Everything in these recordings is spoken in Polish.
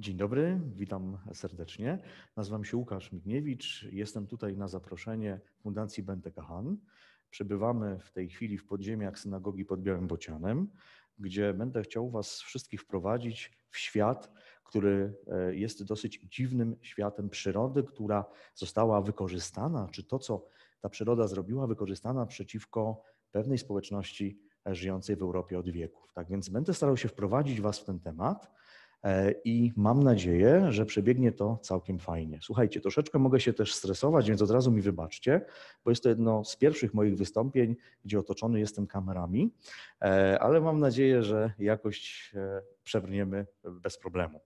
Dzień dobry, witam serdecznie. Nazywam się Łukasz Migniewicz. Jestem tutaj na zaproszenie Fundacji Bente Kahan. Przebywamy w tej chwili w podziemiach synagogi pod Białym Bocianem, gdzie będę chciał Was wszystkich wprowadzić w świat, który e, jest dosyć dziwnym światem przyrody, która została wykorzystana, czy to, co ta przyroda zrobiła, wykorzystana przeciwko pewnej społeczności żyjącej w Europie od wieków. Tak więc będę starał się wprowadzić Was w ten temat E, i mam nadzieję, że przebiegnie to całkiem fajnie. Słuchajcie, troszeczkę mogę się też stresować, więc od razu mi wybaczcie, bo jest to jedno z pierwszych moich wystąpień, gdzie otoczony jestem kamerami, e, ale mam nadzieję, że jakość e, przebrniemy bez problemu.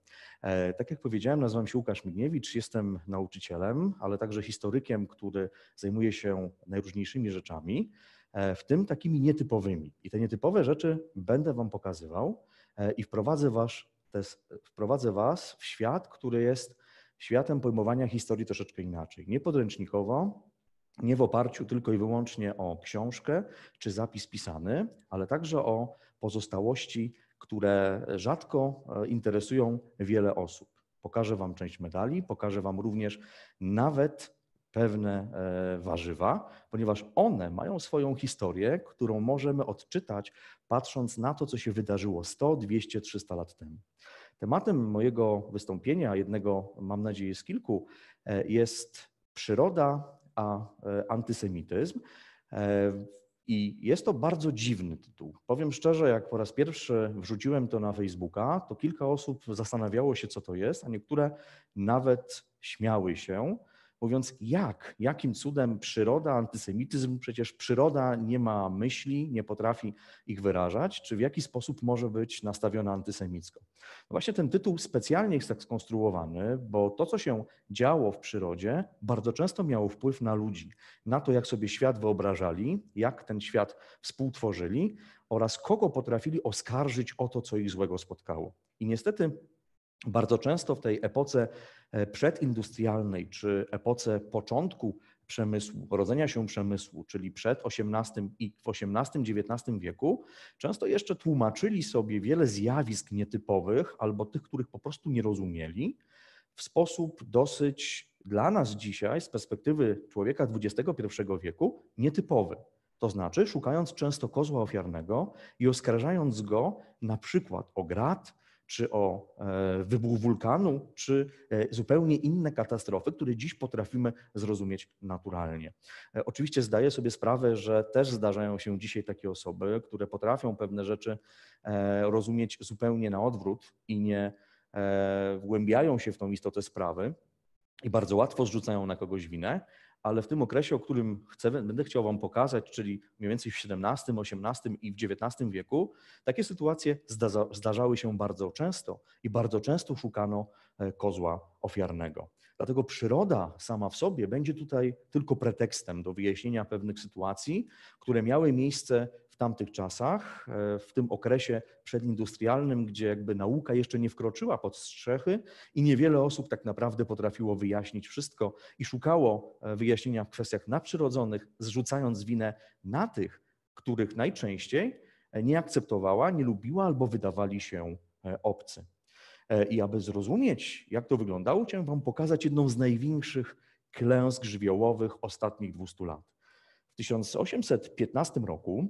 Tak jak powiedziałem, nazywam się Łukasz Migniewicz, jestem nauczycielem, ale także historykiem, który zajmuje się najróżniejszymi rzeczami, w tym takimi nietypowymi. I te nietypowe rzeczy będę Wam pokazywał i wprowadzę Was to jest, wprowadzę Was w świat, który jest światem pojmowania historii troszeczkę inaczej. Nie podręcznikowo, nie w oparciu tylko i wyłącznie o książkę czy zapis pisany, ale także o pozostałości, które rzadko e, interesują wiele osób. Pokażę Wam część medali, pokażę Wam również nawet pewne e, warzywa, ponieważ one mają swoją historię, którą możemy odczytać patrząc na to, co się wydarzyło 100, 200, 300 lat temu. Tematem mojego wystąpienia, jednego mam nadzieję z kilku, e, jest przyroda a e, antysemityzm. I jest to bardzo dziwny tytuł. Powiem szczerze, jak po raz pierwszy wrzuciłem to na Facebooka, to kilka osób zastanawiało się, co to jest, a niektóre nawet śmiały się, mówiąc jak, jakim cudem przyroda, antysemityzm, przecież przyroda nie ma myśli, nie potrafi ich wyrażać, czy w jaki sposób może być nastawiona antysemicko. No właśnie ten tytuł specjalnie jest tak skonstruowany, bo to, co się działo w przyrodzie, bardzo często miało wpływ na ludzi, na to, jak sobie świat wyobrażali, jak ten świat współtworzyli oraz kogo potrafili oskarżyć o to, co ich złego spotkało. I niestety bardzo często w tej epoce e, przedindustrialnej czy epoce początku przemysłu, rodzenia się przemysłu, czyli przed XVIII i w XVIII-XIX wieku, często jeszcze tłumaczyli sobie wiele zjawisk nietypowych albo tych, których po prostu nie rozumieli, w sposób dosyć dla nas dzisiaj, z perspektywy człowieka XXI wieku, nietypowy. To znaczy, szukając często kozła ofiarnego i oskarżając go na przykład o grat, czy o e, wybuch wulkanu, czy e, zupełnie inne katastrofy, które dziś potrafimy zrozumieć naturalnie. E, oczywiście zdaję sobie sprawę, że też zdarzają się dzisiaj takie osoby, które potrafią pewne rzeczy rozumieć zupełnie na odwrót i nie wgłębiają się w tą istotę sprawy i bardzo łatwo zrzucają na kogoś winę, ale w tym okresie, o którym chcę, będę chciał Wam pokazać, czyli mniej więcej w XVII, XVIII i w XIX wieku, takie sytuacje zdarzały się bardzo często i bardzo często szukano e, kozła ofiarnego. Dlatego przyroda sama w sobie będzie tutaj tylko pretekstem do wyjaśnienia pewnych sytuacji, które miały miejsce tamtych czasach, e, w tym okresie przedindustrialnym, gdzie jakby nauka jeszcze nie wkroczyła pod strzechy i niewiele osób tak naprawdę potrafiło wyjaśnić wszystko i szukało e, wyjaśnienia w kwestiach nadprzyrodzonych, zrzucając winę na tych, których najczęściej e, nie akceptowała, nie lubiła albo wydawali się obcy. I aby zrozumieć, jak to wyglądało, chciałem Wam pokazać jedną z największych klęsk żywiołowych ostatnich 200 lat. W 1815 roku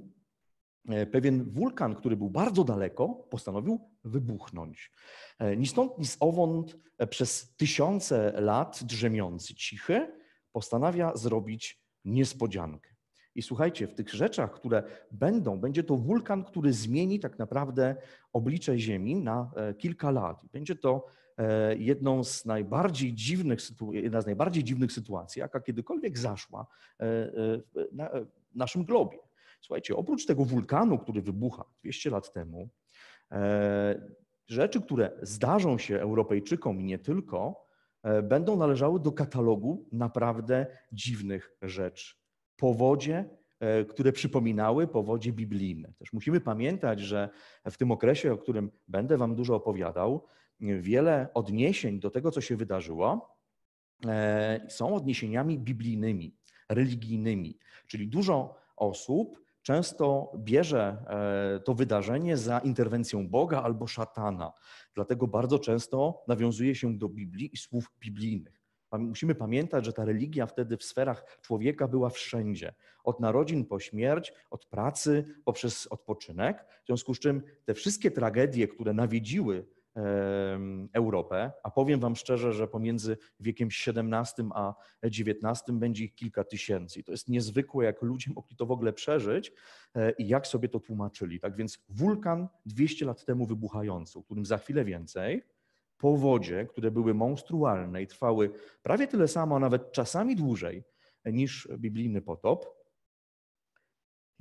E, pewien wulkan, który był bardzo daleko, postanowił wybuchnąć. E, ni stąd, ni z owąd e, przez tysiące lat drzemiący cichy postanawia zrobić niespodziankę. I słuchajcie, w tych rzeczach, które będą, będzie to wulkan, który zmieni tak naprawdę oblicze Ziemi na kilka lat. Będzie to jedną z najbardziej dziwnych, jedna z najbardziej dziwnych sytuacji, jaka kiedykolwiek zaszła na naszym globie. Słuchajcie, oprócz tego wulkanu, który wybucha 200 lat temu, e, rzeczy, które zdarzą się Europejczykom i nie tylko, e, będą należały do katalogu naprawdę dziwnych rzeczy. Powodzie, e, które przypominały powodzie biblijne. Też musimy pamiętać, że w tym okresie, o którym będę Wam dużo opowiadał, wiele odniesień do tego, co się wydarzyło, są odniesieniami biblijnymi, religijnymi. Czyli dużo osób często bierze e, to wydarzenie za interwencją Boga albo szatana. Dlatego bardzo często nawiązuje się do Biblii i słów biblijnych. Musimy pamiętać, że ta religia wtedy w sferach człowieka była wszędzie. Od narodzin po śmierć, od pracy, poprzez odpoczynek. W związku z czym te wszystkie tragedie, które nawiedziły Europę, a powiem Wam szczerze, że pomiędzy wiekiem XVII a XIX będzie ich kilka tysięcy. to jest niezwykłe, jak ludzie mogli to w ogóle przeżyć e, i jak sobie to tłumaczyli. Tak więc wulkan 200 lat temu wybuchający, o którym za chwilę więcej, powodzie, które były monstrualne i trwały prawie tyle samo, a nawet czasami dłużej niż biblijny potop,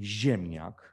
ziemniak,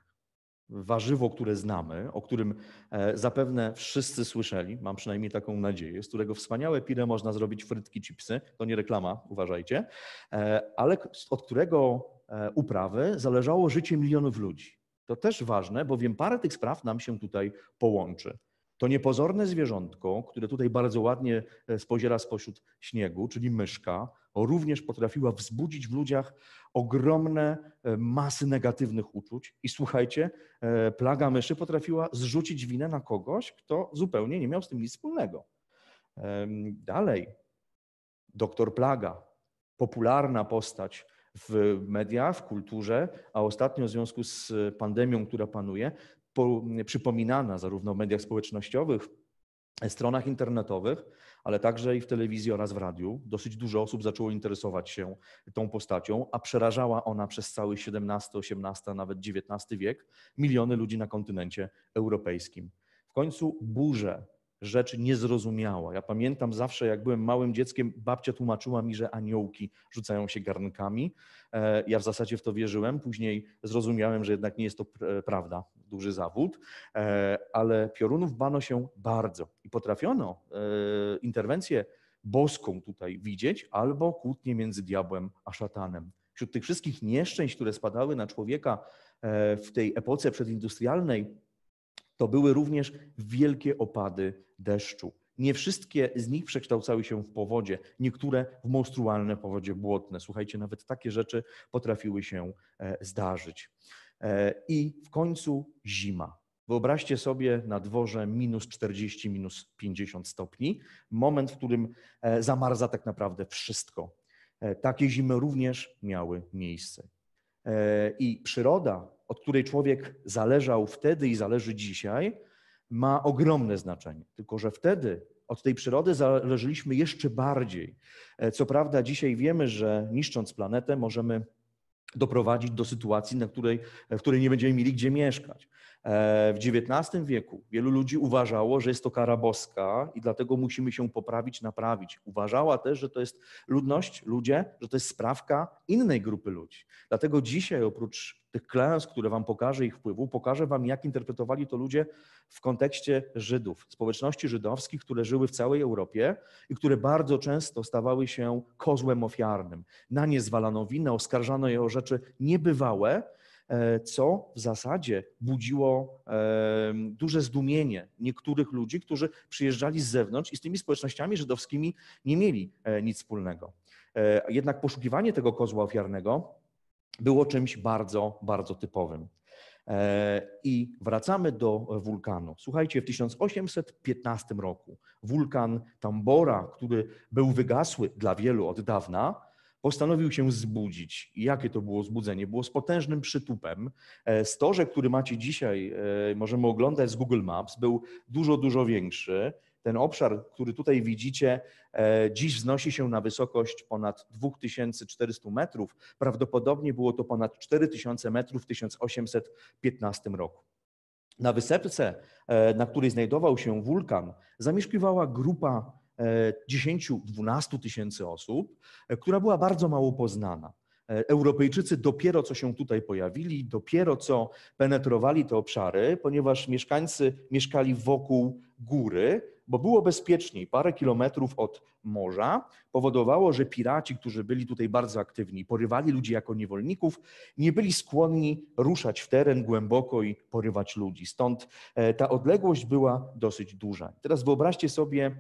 warzywo, które znamy, o którym e, zapewne wszyscy słyszeli, mam przynajmniej taką nadzieję, z którego wspaniałe pile można zrobić frytki, chipsy, to nie reklama, uważajcie, e, ale od którego e, uprawy zależało życie milionów ludzi. To też ważne, bowiem parę tych spraw nam się tutaj połączy. To niepozorne zwierzątko, które tutaj bardzo ładnie e, spoziera spośród śniegu, czyli myszka, również potrafiła wzbudzić w ludziach ogromne e, masy negatywnych uczuć. I słuchajcie, e, plaga myszy potrafiła zrzucić winę na kogoś, kto zupełnie nie miał z tym nic wspólnego. Dalej, doktor Plaga, popularna postać w mediach, w kulturze, a ostatnio w związku z pandemią, która panuje, przypominana zarówno w mediach społecznościowych, stronach internetowych, ale także i w telewizji oraz w radiu. Dosyć dużo osób zaczęło interesować się tą postacią, a przerażała ona przez cały XVII, XVIII, nawet XIX wiek miliony ludzi na kontynencie europejskim. W końcu burzę. rzecz niezrozumiała. Ja pamiętam zawsze, jak byłem małym dzieckiem, babcia tłumaczyła mi, że aniołki rzucają się garnkami. E, ja w zasadzie w to wierzyłem. Później zrozumiałem, że jednak nie jest to e, prawda duży zawód, e, ale piorunów bano się bardzo i potrafiono e, interwencję boską tutaj widzieć albo kłótnie między diabłem a szatanem. Wśród tych wszystkich nieszczęść, które spadały na człowieka e, w tej epoce przedindustrialnej, to były również wielkie opady deszczu. Nie wszystkie z nich przekształcały się w powodzie, niektóre w monstrualne powodzie błotne. Słuchajcie, nawet takie rzeczy potrafiły się zdarzyć. E, I w końcu zima. Wyobraźcie sobie na dworze minus 40, minus 50 stopni, moment, w którym e, zamarza tak naprawdę wszystko. E, takie zimy również miały miejsce. I przyroda, od której człowiek zależał wtedy i zależy dzisiaj, ma ogromne znaczenie. Tylko, że wtedy od tej przyrody zależeliśmy jeszcze bardziej. Co prawda, dzisiaj wiemy, że niszcząc planetę, możemy doprowadzić do sytuacji, na której, w której nie będziemy mieli gdzie mieszkać. E, w XIX wieku wielu ludzi uważało, że jest to kara boska i dlatego musimy się poprawić, naprawić. Uważała też, że to jest ludność, ludzie, że to jest sprawka innej grupy ludzi. Dlatego dzisiaj oprócz tych klęsk, które wam pokażę, ich wpływu, pokażę wam, jak interpretowali to ludzie w kontekście Żydów, społeczności żydowskich, które żyły w całej Europie i które bardzo często stawały się kozłem ofiarnym. Na nie zwalano winę, oskarżano je o rzeczy niebywałe, E, co w zasadzie budziło e, duże zdumienie niektórych ludzi, którzy przyjeżdżali z zewnątrz i z tymi społecznościami żydowskimi nie mieli e, nic wspólnego. Jednak poszukiwanie tego kozła ofiarnego było czymś bardzo, bardzo typowym. I wracamy do wulkanu. Słuchajcie, w 1815 roku wulkan Tambora, który był wygasły dla wielu od dawna, postanowił się zbudzić. jakie to było zbudzenie? Było z potężnym przytupem. E, storze, który macie dzisiaj, e, możemy oglądać z Google Maps, był dużo, dużo większy. Ten obszar, który tutaj widzicie, e, dziś wznosi się na wysokość ponad 2400 metrów. Prawdopodobnie było to ponad 4000 metrów w 1815 roku. Na wysepce, na której znajdował się wulkan, zamieszkiwała grupa 10-12 e, tysięcy osób, e, która była bardzo mało poznana. E, Europejczycy dopiero co się tutaj pojawili, dopiero co penetrowali te obszary, ponieważ mieszkańcy mieszkali wokół góry, bo było bezpieczniej. Parę kilometrów od morza powodowało, że piraci, którzy byli tutaj bardzo aktywni, porywali ludzi jako niewolników, nie byli skłonni ruszać w teren głęboko i porywać ludzi. Stąd ta odległość była dosyć duża. Teraz wyobraźcie sobie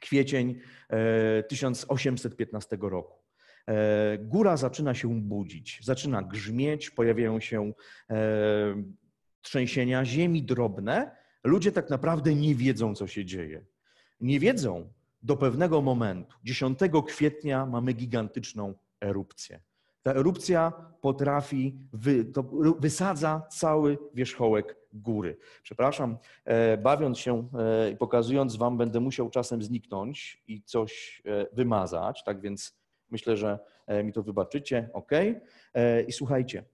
kwiecień 1815 e, roku. E, góra zaczyna się budzić, zaczyna grzmieć, pojawiają się e, trzęsienia ziemi drobne. Ludzie tak naprawdę nie wiedzą, co się dzieje. Nie wiedzą do pewnego momentu. 10 kwietnia mamy gigantyczną erupcję. Ta erupcja potrafi, wy, wysadza cały wierzchołek góry. Przepraszam, e, bawiąc się e, i pokazując Wam, będę musiał czasem zniknąć i coś e, wymazać, tak więc myślę, że mi to wybaczycie, ok? I słuchajcie,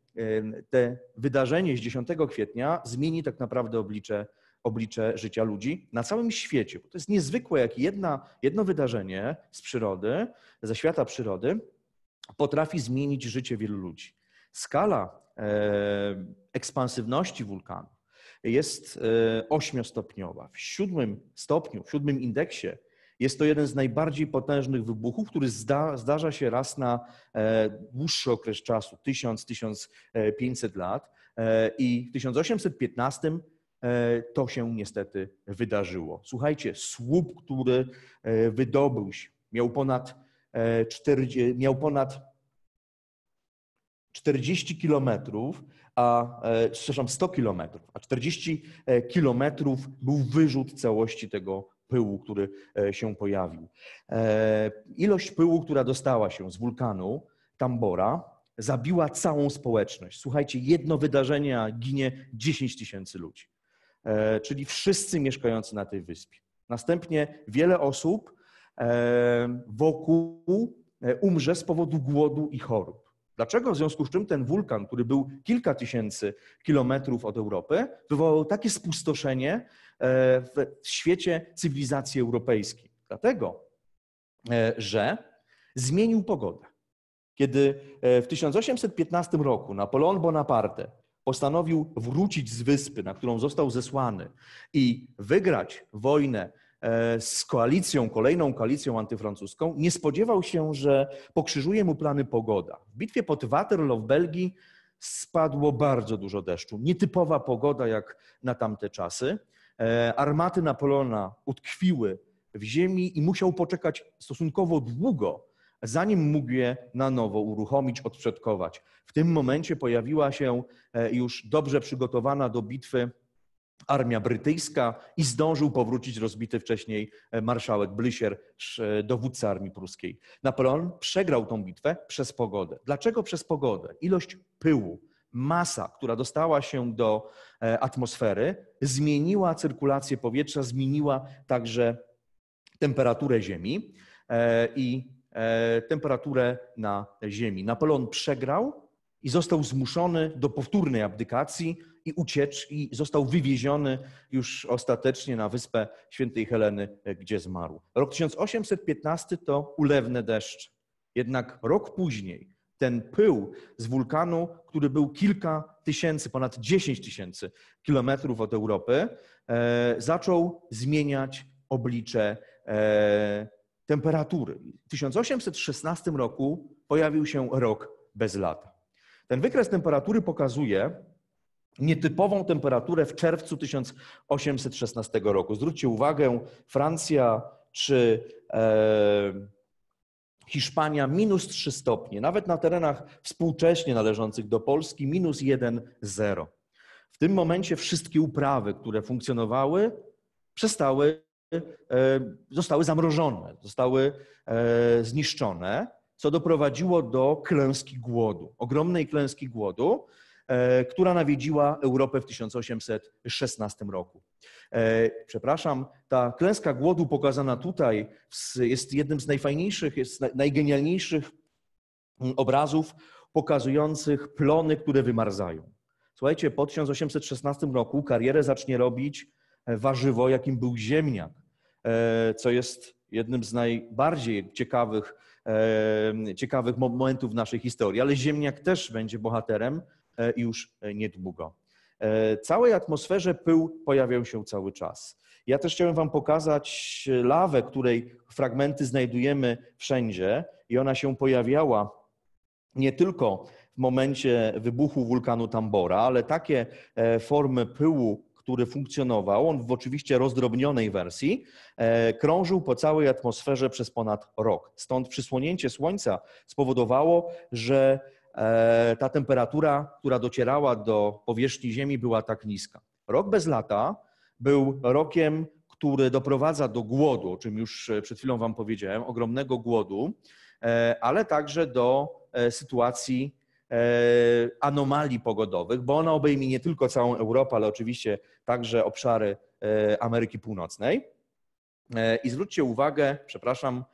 te wydarzenie z 10 kwietnia zmieni tak naprawdę oblicze, oblicze życia ludzi na całym świecie. Bo to jest niezwykłe, jak jedna, jedno wydarzenie z przyrody, ze świata przyrody potrafi zmienić życie wielu ludzi. Skala ekspansywności wulkanu, jest e, ośmiostopniowa. W siódmym stopniu, w siódmym indeksie jest to jeden z najbardziej potężnych wybuchów, który zda, zdarza się raz na e, dłuższy okres czasu 1000-1500 lat. E, I w 1815 to się niestety wydarzyło. Słuchajcie, słup, który wydobył się, miał ponad 40, miał ponad 40 kilometrów, a przepraszam, e, 100 kilometrów, a 40 e, kilometrów był wyrzut całości tego pyłu, który e, się pojawił. Ilość pyłu, która dostała się z wulkanu Tambora, zabiła całą społeczność. Słuchajcie, jedno wydarzenie a ginie 10 tysięcy ludzi, czyli wszyscy mieszkający na tej wyspie. Następnie wiele osób wokół umrze z powodu głodu i chorób. Dlaczego w związku z czym ten wulkan, który był kilka tysięcy kilometrów od Europy, wywołał takie spustoszenie e, w świecie cywilizacji europejskiej? Dlatego, e, że zmienił pogodę. Kiedy e, w 1815 roku Napoleon Bonaparte postanowił wrócić z wyspy, na którą został zesłany i wygrać wojnę E, z koalicją, kolejną koalicją antyfrancuską, nie spodziewał się, że pokrzyżuje mu plany pogoda. W bitwie pod Waterloo w Belgii spadło bardzo dużo deszczu. Nietypowa pogoda jak na tamte czasy. E, armaty Napoleona utkwiły w ziemi i musiał poczekać stosunkowo długo, zanim mógł je na nowo uruchomić, odprzedkować. W tym momencie pojawiła się e, już dobrze przygotowana do bitwy armia brytyjska i zdążył powrócić rozbity wcześniej e, marszałek Blücher, e, dowódca armii pruskiej. Napoleon przegrał tą bitwę przez pogodę. Dlaczego przez pogodę? Ilość pyłu, masa, która dostała się do e, atmosfery, zmieniła cyrkulację powietrza, zmieniła także temperaturę Ziemi i temperaturę na Ziemi. Napoleon przegrał, i został zmuszony do powtórnej abdykacji i uciecz i został wywieziony już ostatecznie na wyspę świętej Heleny, gdzie zmarł. Rok 1815 to ulewne deszcz. Jednak rok później ten pył z wulkanu, który był kilka tysięcy, ponad 10 tysięcy kilometrów od Europy, e, zaczął zmieniać oblicze e, temperatury. W 1816 roku pojawił się rok bez lata. Ten wykres temperatury pokazuje nietypową temperaturę w czerwcu 1816 roku. Zwróćcie uwagę, Francja czy e, Hiszpania minus 3 stopnie, nawet na terenach współcześnie należących do Polski minus 1,0. W tym momencie wszystkie uprawy, które funkcjonowały, przestały, e, zostały zamrożone, zostały e, zniszczone co doprowadziło do klęski głodu, ogromnej klęski głodu, e, która nawiedziła Europę w 1816 roku. E, przepraszam, ta klęska głodu pokazana tutaj jest jednym z najfajniejszych, jest najgenialniejszych mm, obrazów pokazujących plony, które wymarzają. Słuchajcie, po 1816 roku karierę zacznie robić e, warzywo, jakim był ziemniak, co jest jednym z najbardziej ciekawych ciekawych momentów w naszej historii, ale ziemniak też będzie bohaterem e, już e, niedługo. W e, Całej atmosferze pył pojawiał się cały czas. Ja też chciałem Wam pokazać lawę, której fragmenty znajdujemy wszędzie i ona się pojawiała nie tylko w momencie wybuchu wulkanu Tambora, ale takie formy pyłu który funkcjonował, on w oczywiście rozdrobnionej wersji, e, krążył po całej atmosferze przez ponad rok. Stąd przysłonięcie Słońca spowodowało, że e, ta temperatura, która docierała do powierzchni Ziemi, była tak niska. Rok bez lata był rokiem, który doprowadza do głodu, o czym już e, przed chwilą Wam powiedziałem, ogromnego głodu, ale także do sytuacji E, anomalii pogodowych, bo ona obejmie nie tylko całą Europę, ale oczywiście także obszary e, Ameryki Północnej. E, I zwróćcie uwagę, przepraszam,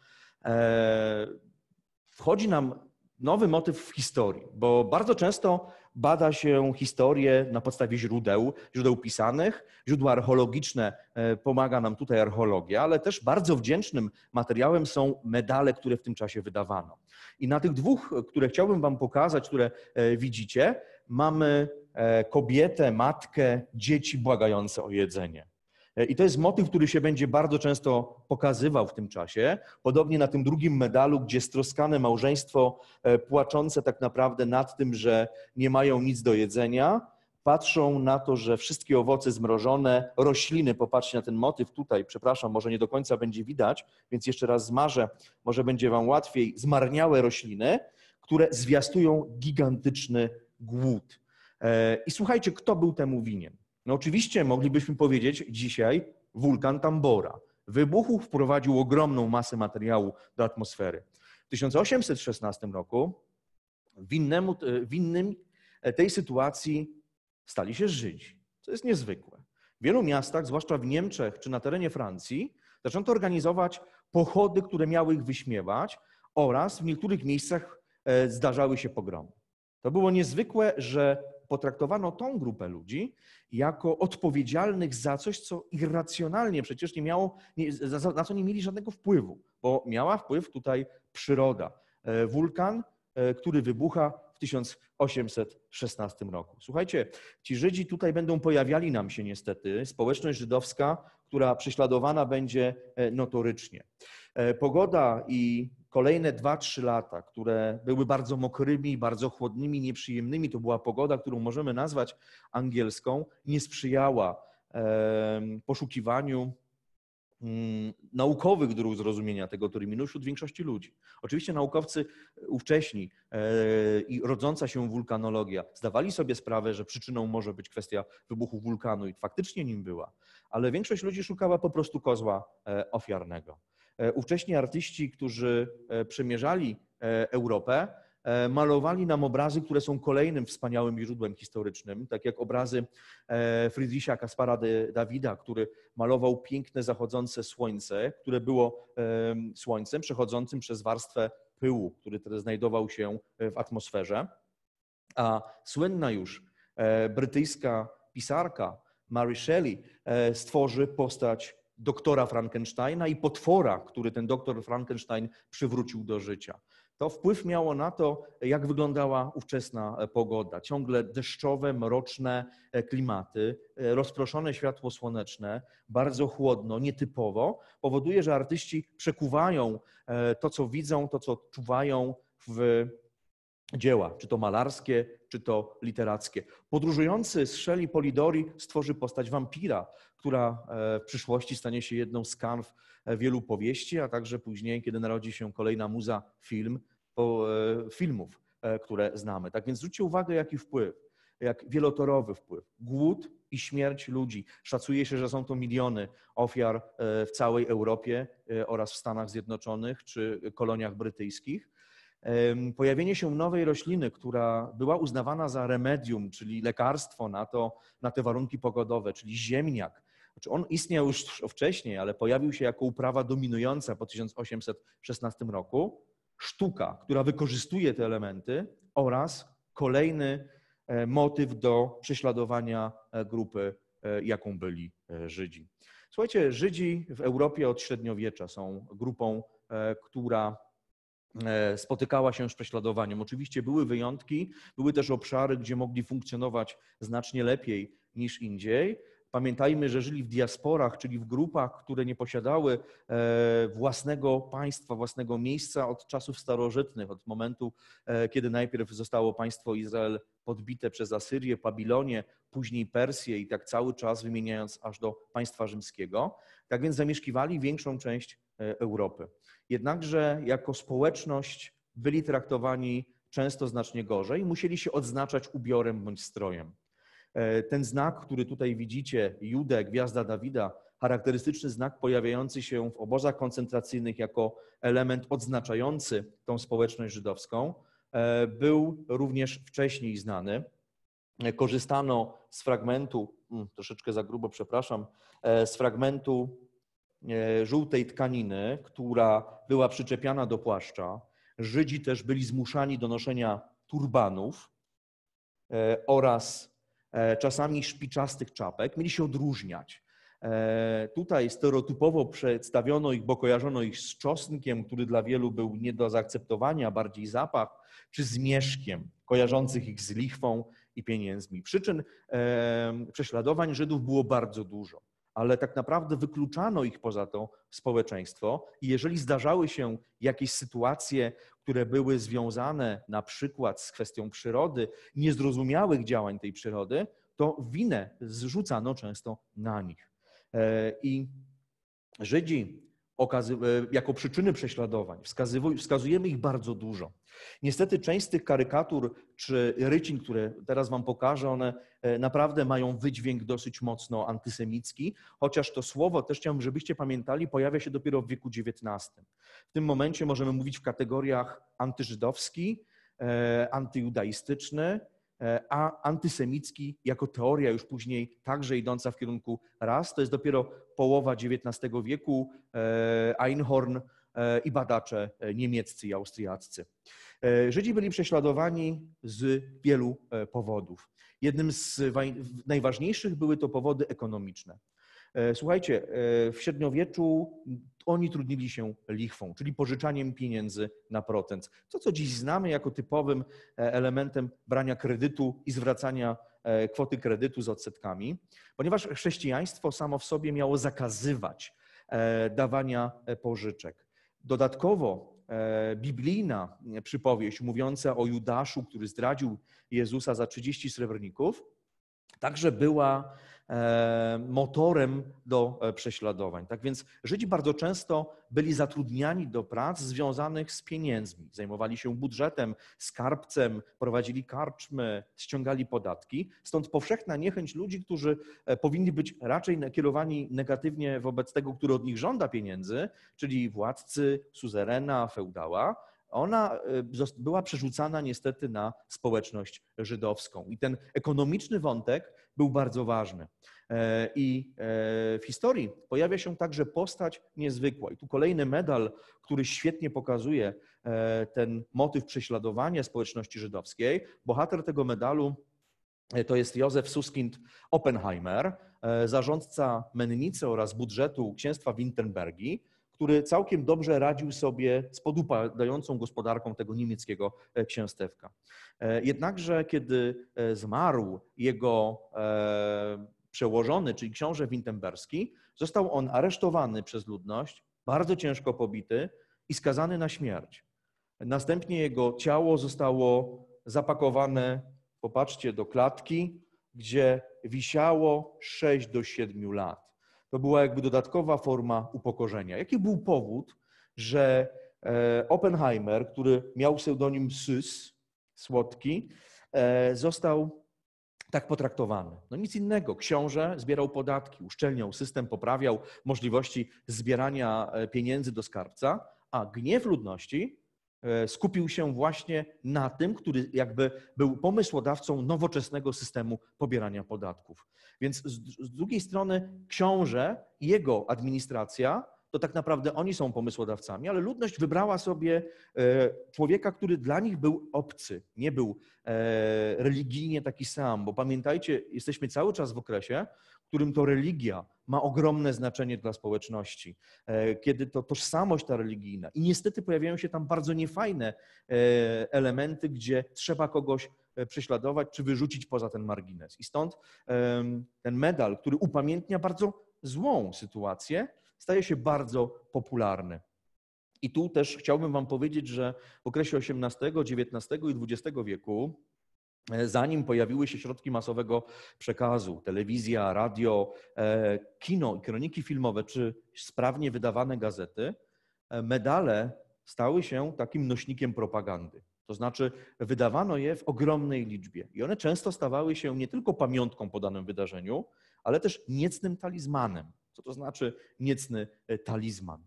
wchodzi nam nowy motyw w historii, bo bardzo często bada się historię na podstawie źródeł, źródeł pisanych. Źródła archeologiczne e, pomaga nam tutaj archeologia, ale też bardzo wdzięcznym materiałem są medale, które w tym czasie wydawano. I na tych dwóch, które chciałbym Wam pokazać, które e, widzicie, mamy e, kobietę, matkę, dzieci błagające o jedzenie. E, I to jest motyw, który się będzie bardzo często pokazywał w tym czasie. Podobnie na tym drugim medalu, gdzie stroskane małżeństwo, e, płaczące tak naprawdę nad tym, że nie mają nic do jedzenia, patrzą na to, że wszystkie owoce zmrożone, rośliny, popatrzcie na ten motyw tutaj, przepraszam, może nie do końca będzie widać, więc jeszcze raz zmarzę, może będzie Wam łatwiej, zmarniałe rośliny, które zwiastują gigantyczny głód. E, I słuchajcie, kto był temu winien? No oczywiście moglibyśmy powiedzieć dzisiaj wulkan Tambora. Wybuchu wprowadził ogromną masę materiału do atmosfery. W 1816 roku winnemu, e, winnym e, tej sytuacji stali się Żydzi, co jest niezwykłe. W wielu miastach, zwłaszcza w Niemczech czy na terenie Francji, zaczęto organizować pochody, które miały ich wyśmiewać oraz w niektórych miejscach e, zdarzały się pogromy. To było niezwykłe, że potraktowano tą grupę ludzi jako odpowiedzialnych za coś, co irracjonalnie przecież nie miało, nie, za, na co nie mieli żadnego wpływu, bo miała wpływ tutaj przyroda. E, wulkan, e, który wybucha w 1816 roku. Słuchajcie, ci Żydzi tutaj będą pojawiali nam się niestety, społeczność żydowska, która prześladowana będzie e, notorycznie. Pogoda i kolejne 2-3 lata, które były bardzo mokrymi, bardzo chłodnymi, nieprzyjemnymi, to była pogoda, którą możemy nazwać angielską, nie sprzyjała poszukiwaniu mm, naukowych dróg zrozumienia tego terminu wśród większości ludzi. Oczywiście naukowcy ówcześni e, i rodząca się wulkanologia zdawali sobie sprawę, że przyczyną może być kwestia wybuchu wulkanu i faktycznie nim była, ale większość ludzi szukała po prostu kozła e, ofiarnego. E, ówcześni artyści, którzy e, przemierzali e, Europę, malowali nam obrazy, które są kolejnym wspaniałym źródłem historycznym, tak jak obrazy Friedricha Kaspara de Davida, który malował piękne zachodzące słońce, które było słońcem przechodzącym przez warstwę pyłu, który teraz znajdował się w atmosferze. A słynna już brytyjska pisarka Mary Shelley stworzy postać doktora Frankensteina i potwora, który ten doktor Frankenstein przywrócił do życia. To wpływ miało na to, jak wyglądała ówczesna e, pogoda. Ciągle deszczowe, mroczne e, klimaty, e, rozproszone światło słoneczne, bardzo chłodno, nietypowo, powoduje, że artyści przekuwają to, co widzą, to, co czuwają w dzieła, czy to malarskie, czy to literackie. Podróżujący z Shelley Polidori stworzy postać wampira, która e, w przyszłości stanie się jedną z kanw e, wielu powieści, a także później, kiedy narodzi się kolejna muza film, e, filmów, które znamy. Tak więc zwróćcie uwagę, jaki wpływ jak wielotorowy wpływ. Głód i śmierć ludzi. Szacuje się, że są to miliony ofiar w całej Europie oraz w Stanach Zjednoczonych czy koloniach brytyjskich pojawienie się nowej rośliny, która była uznawana za remedium, czyli lekarstwo na, to, na te warunki pogodowe, czyli ziemniak. Znaczy on istniał już wcześniej, ale pojawił się jako uprawa dominująca po 1816 roku. Sztuka, która wykorzystuje te elementy oraz kolejny e, motyw do prześladowania e, grupy, e, jaką byli Żydzi. Słuchajcie, Żydzi w Europie od średniowiecza są grupą, która E, spotykała się z prześladowaniem. Oczywiście były wyjątki, były też obszary, gdzie mogli funkcjonować znacznie lepiej niż indziej. Pamiętajmy, że żyli w diasporach, czyli w grupach, które nie posiadały e, własnego państwa, własnego miejsca od czasów starożytnych, od momentu, e, kiedy najpierw zostało państwo Izrael podbite przez Asyrię, Babilonię, później Persję i tak cały czas wymieniając aż do państwa rzymskiego. Tak więc zamieszkiwali większą część Europy jednakże jako społeczność byli traktowani często znacznie gorzej, musieli się odznaczać ubiorem bądź strojem. E, ten znak, który tutaj widzicie, Judę, gwiazda Dawida, charakterystyczny znak pojawiający się w obozach koncentracyjnych jako element odznaczający tą społeczność żydowską, e, był również wcześniej znany. E, korzystano z fragmentu, mm, troszeczkę za grubo, przepraszam, z fragmentu E, żółtej tkaniny, która była przyczepiana do płaszcza. Żydzi też byli zmuszani do noszenia turbanów e, oraz e, czasami szpiczastych czapek. Mieli się odróżniać. Tutaj stereotypowo przedstawiono ich, bo kojarzono ich z czosnkiem, który dla wielu był nie do zaakceptowania, bardziej zapach, czy z mieszkiem, kojarzących ich z lichwą i pieniędzmi. Przyczyn prześladowań Żydów było bardzo dużo ale tak naprawdę wykluczano ich poza to społeczeństwo. I jeżeli zdarzały się jakieś sytuacje, które były związane na przykład z kwestią przyrody, niezrozumiałych działań tej przyrody, to winę zrzucano często na nich. E, I Żydzi E, jako przyczyny prześladowań. Wskazujemy ich bardzo dużo. Niestety część z tych karykatur czy rycin, które teraz Wam pokażę, one e, naprawdę mają wydźwięk dosyć mocno antysemicki, chociaż to słowo, też chciałbym, żebyście pamiętali, pojawia się dopiero w wieku XIX. W tym momencie możemy mówić w kategoriach antyżydowski, e, antyjudaistyczny, E, a antysemicki jako teoria już później także idąca w kierunku ras. To jest dopiero połowa XIX wieku, e, Einhorn e, i badacze niemieccy i austriaccy. Żydzi byli prześladowani z wielu powodów. Jednym z najważniejszych były to powody ekonomiczne. E, słuchajcie, e, w średniowieczu oni trudnili się lichwą, czyli pożyczaniem pieniędzy na procent. To, co dziś znamy jako typowym e, elementem brania kredytu i zwracania kwoty kredytu z odsetkami, ponieważ chrześcijaństwo samo w sobie miało zakazywać dawania pożyczek. Dodatkowo biblijna przypowieść mówiąca o Judaszu, który zdradził Jezusa za 30 srebrników, także była E, motorem do e, prześladowań. Tak więc Żydzi bardzo często byli zatrudniani do prac związanych z pieniędzmi. Zajmowali się budżetem, skarbcem, prowadzili karczmy, ściągali podatki. Stąd powszechna niechęć ludzi, którzy e, powinni być raczej nakierowani negatywnie wobec tego, który od nich żąda pieniędzy, czyli władcy, suzerena, feudała, ona y, była przerzucana niestety na społeczność żydowską. I ten ekonomiczny wątek był bardzo ważny. E, I e, w historii pojawia się także postać niezwykła. I tu kolejny medal, który świetnie pokazuje e, ten motyw prześladowania społeczności żydowskiej. Bohater tego medalu to jest Józef Suskind Oppenheimer, zarządca mennicy oraz budżetu księstwa Wittenbergi, który całkiem dobrze radził sobie z podupadającą gospodarką tego niemieckiego e, księstewka. E, jednakże, kiedy e, zmarł jego przełożony, czyli książę Wintemberski, został on aresztowany przez ludność, bardzo ciężko pobity i skazany na śmierć. Następnie jego ciało zostało zapakowane, popatrzcie, do klatki, gdzie wisiało 6 do 7 lat. To była jakby dodatkowa forma upokorzenia. Jaki był powód, że e, Oppenheimer, który miał pseudonim Sys, słodki, e, został tak potraktowany. No nic innego. Książę zbierał podatki, uszczelniał system, poprawiał możliwości zbierania e, pieniędzy do skarbca, a gniew ludności E, skupił się właśnie na tym, który jakby był pomysłodawcą nowoczesnego systemu pobierania podatków. Więc z, drugiej strony książę i jego administracja to tak naprawdę oni są pomysłodawcami, ale ludność wybrała sobie e, człowieka, który dla nich był obcy, nie był e, religijnie taki sam, bo pamiętajcie, jesteśmy cały czas w okresie, w którym to religia ma ogromne znaczenie dla społeczności, e, kiedy to tożsamość ta religijna i niestety pojawiają się tam bardzo niefajne elementy, gdzie trzeba kogoś prześladować czy wyrzucić poza ten margines. I stąd ten medal, który upamiętnia bardzo złą sytuację, staje się bardzo popularny. I tu też chciałbym Wam powiedzieć, że w okresie XVIII, XIX i XX wieku, e, zanim pojawiły się środki masowego przekazu, telewizja, radio, e, kino, kroniki filmowe czy sprawnie wydawane gazety, e, medale stały się takim nośnikiem propagandy. To znaczy, wydawano je w ogromnej liczbie i one często stawały się nie tylko pamiątką po danym wydarzeniu, ale też niecnym talizmanem. Co to znaczy niecny e, talizman?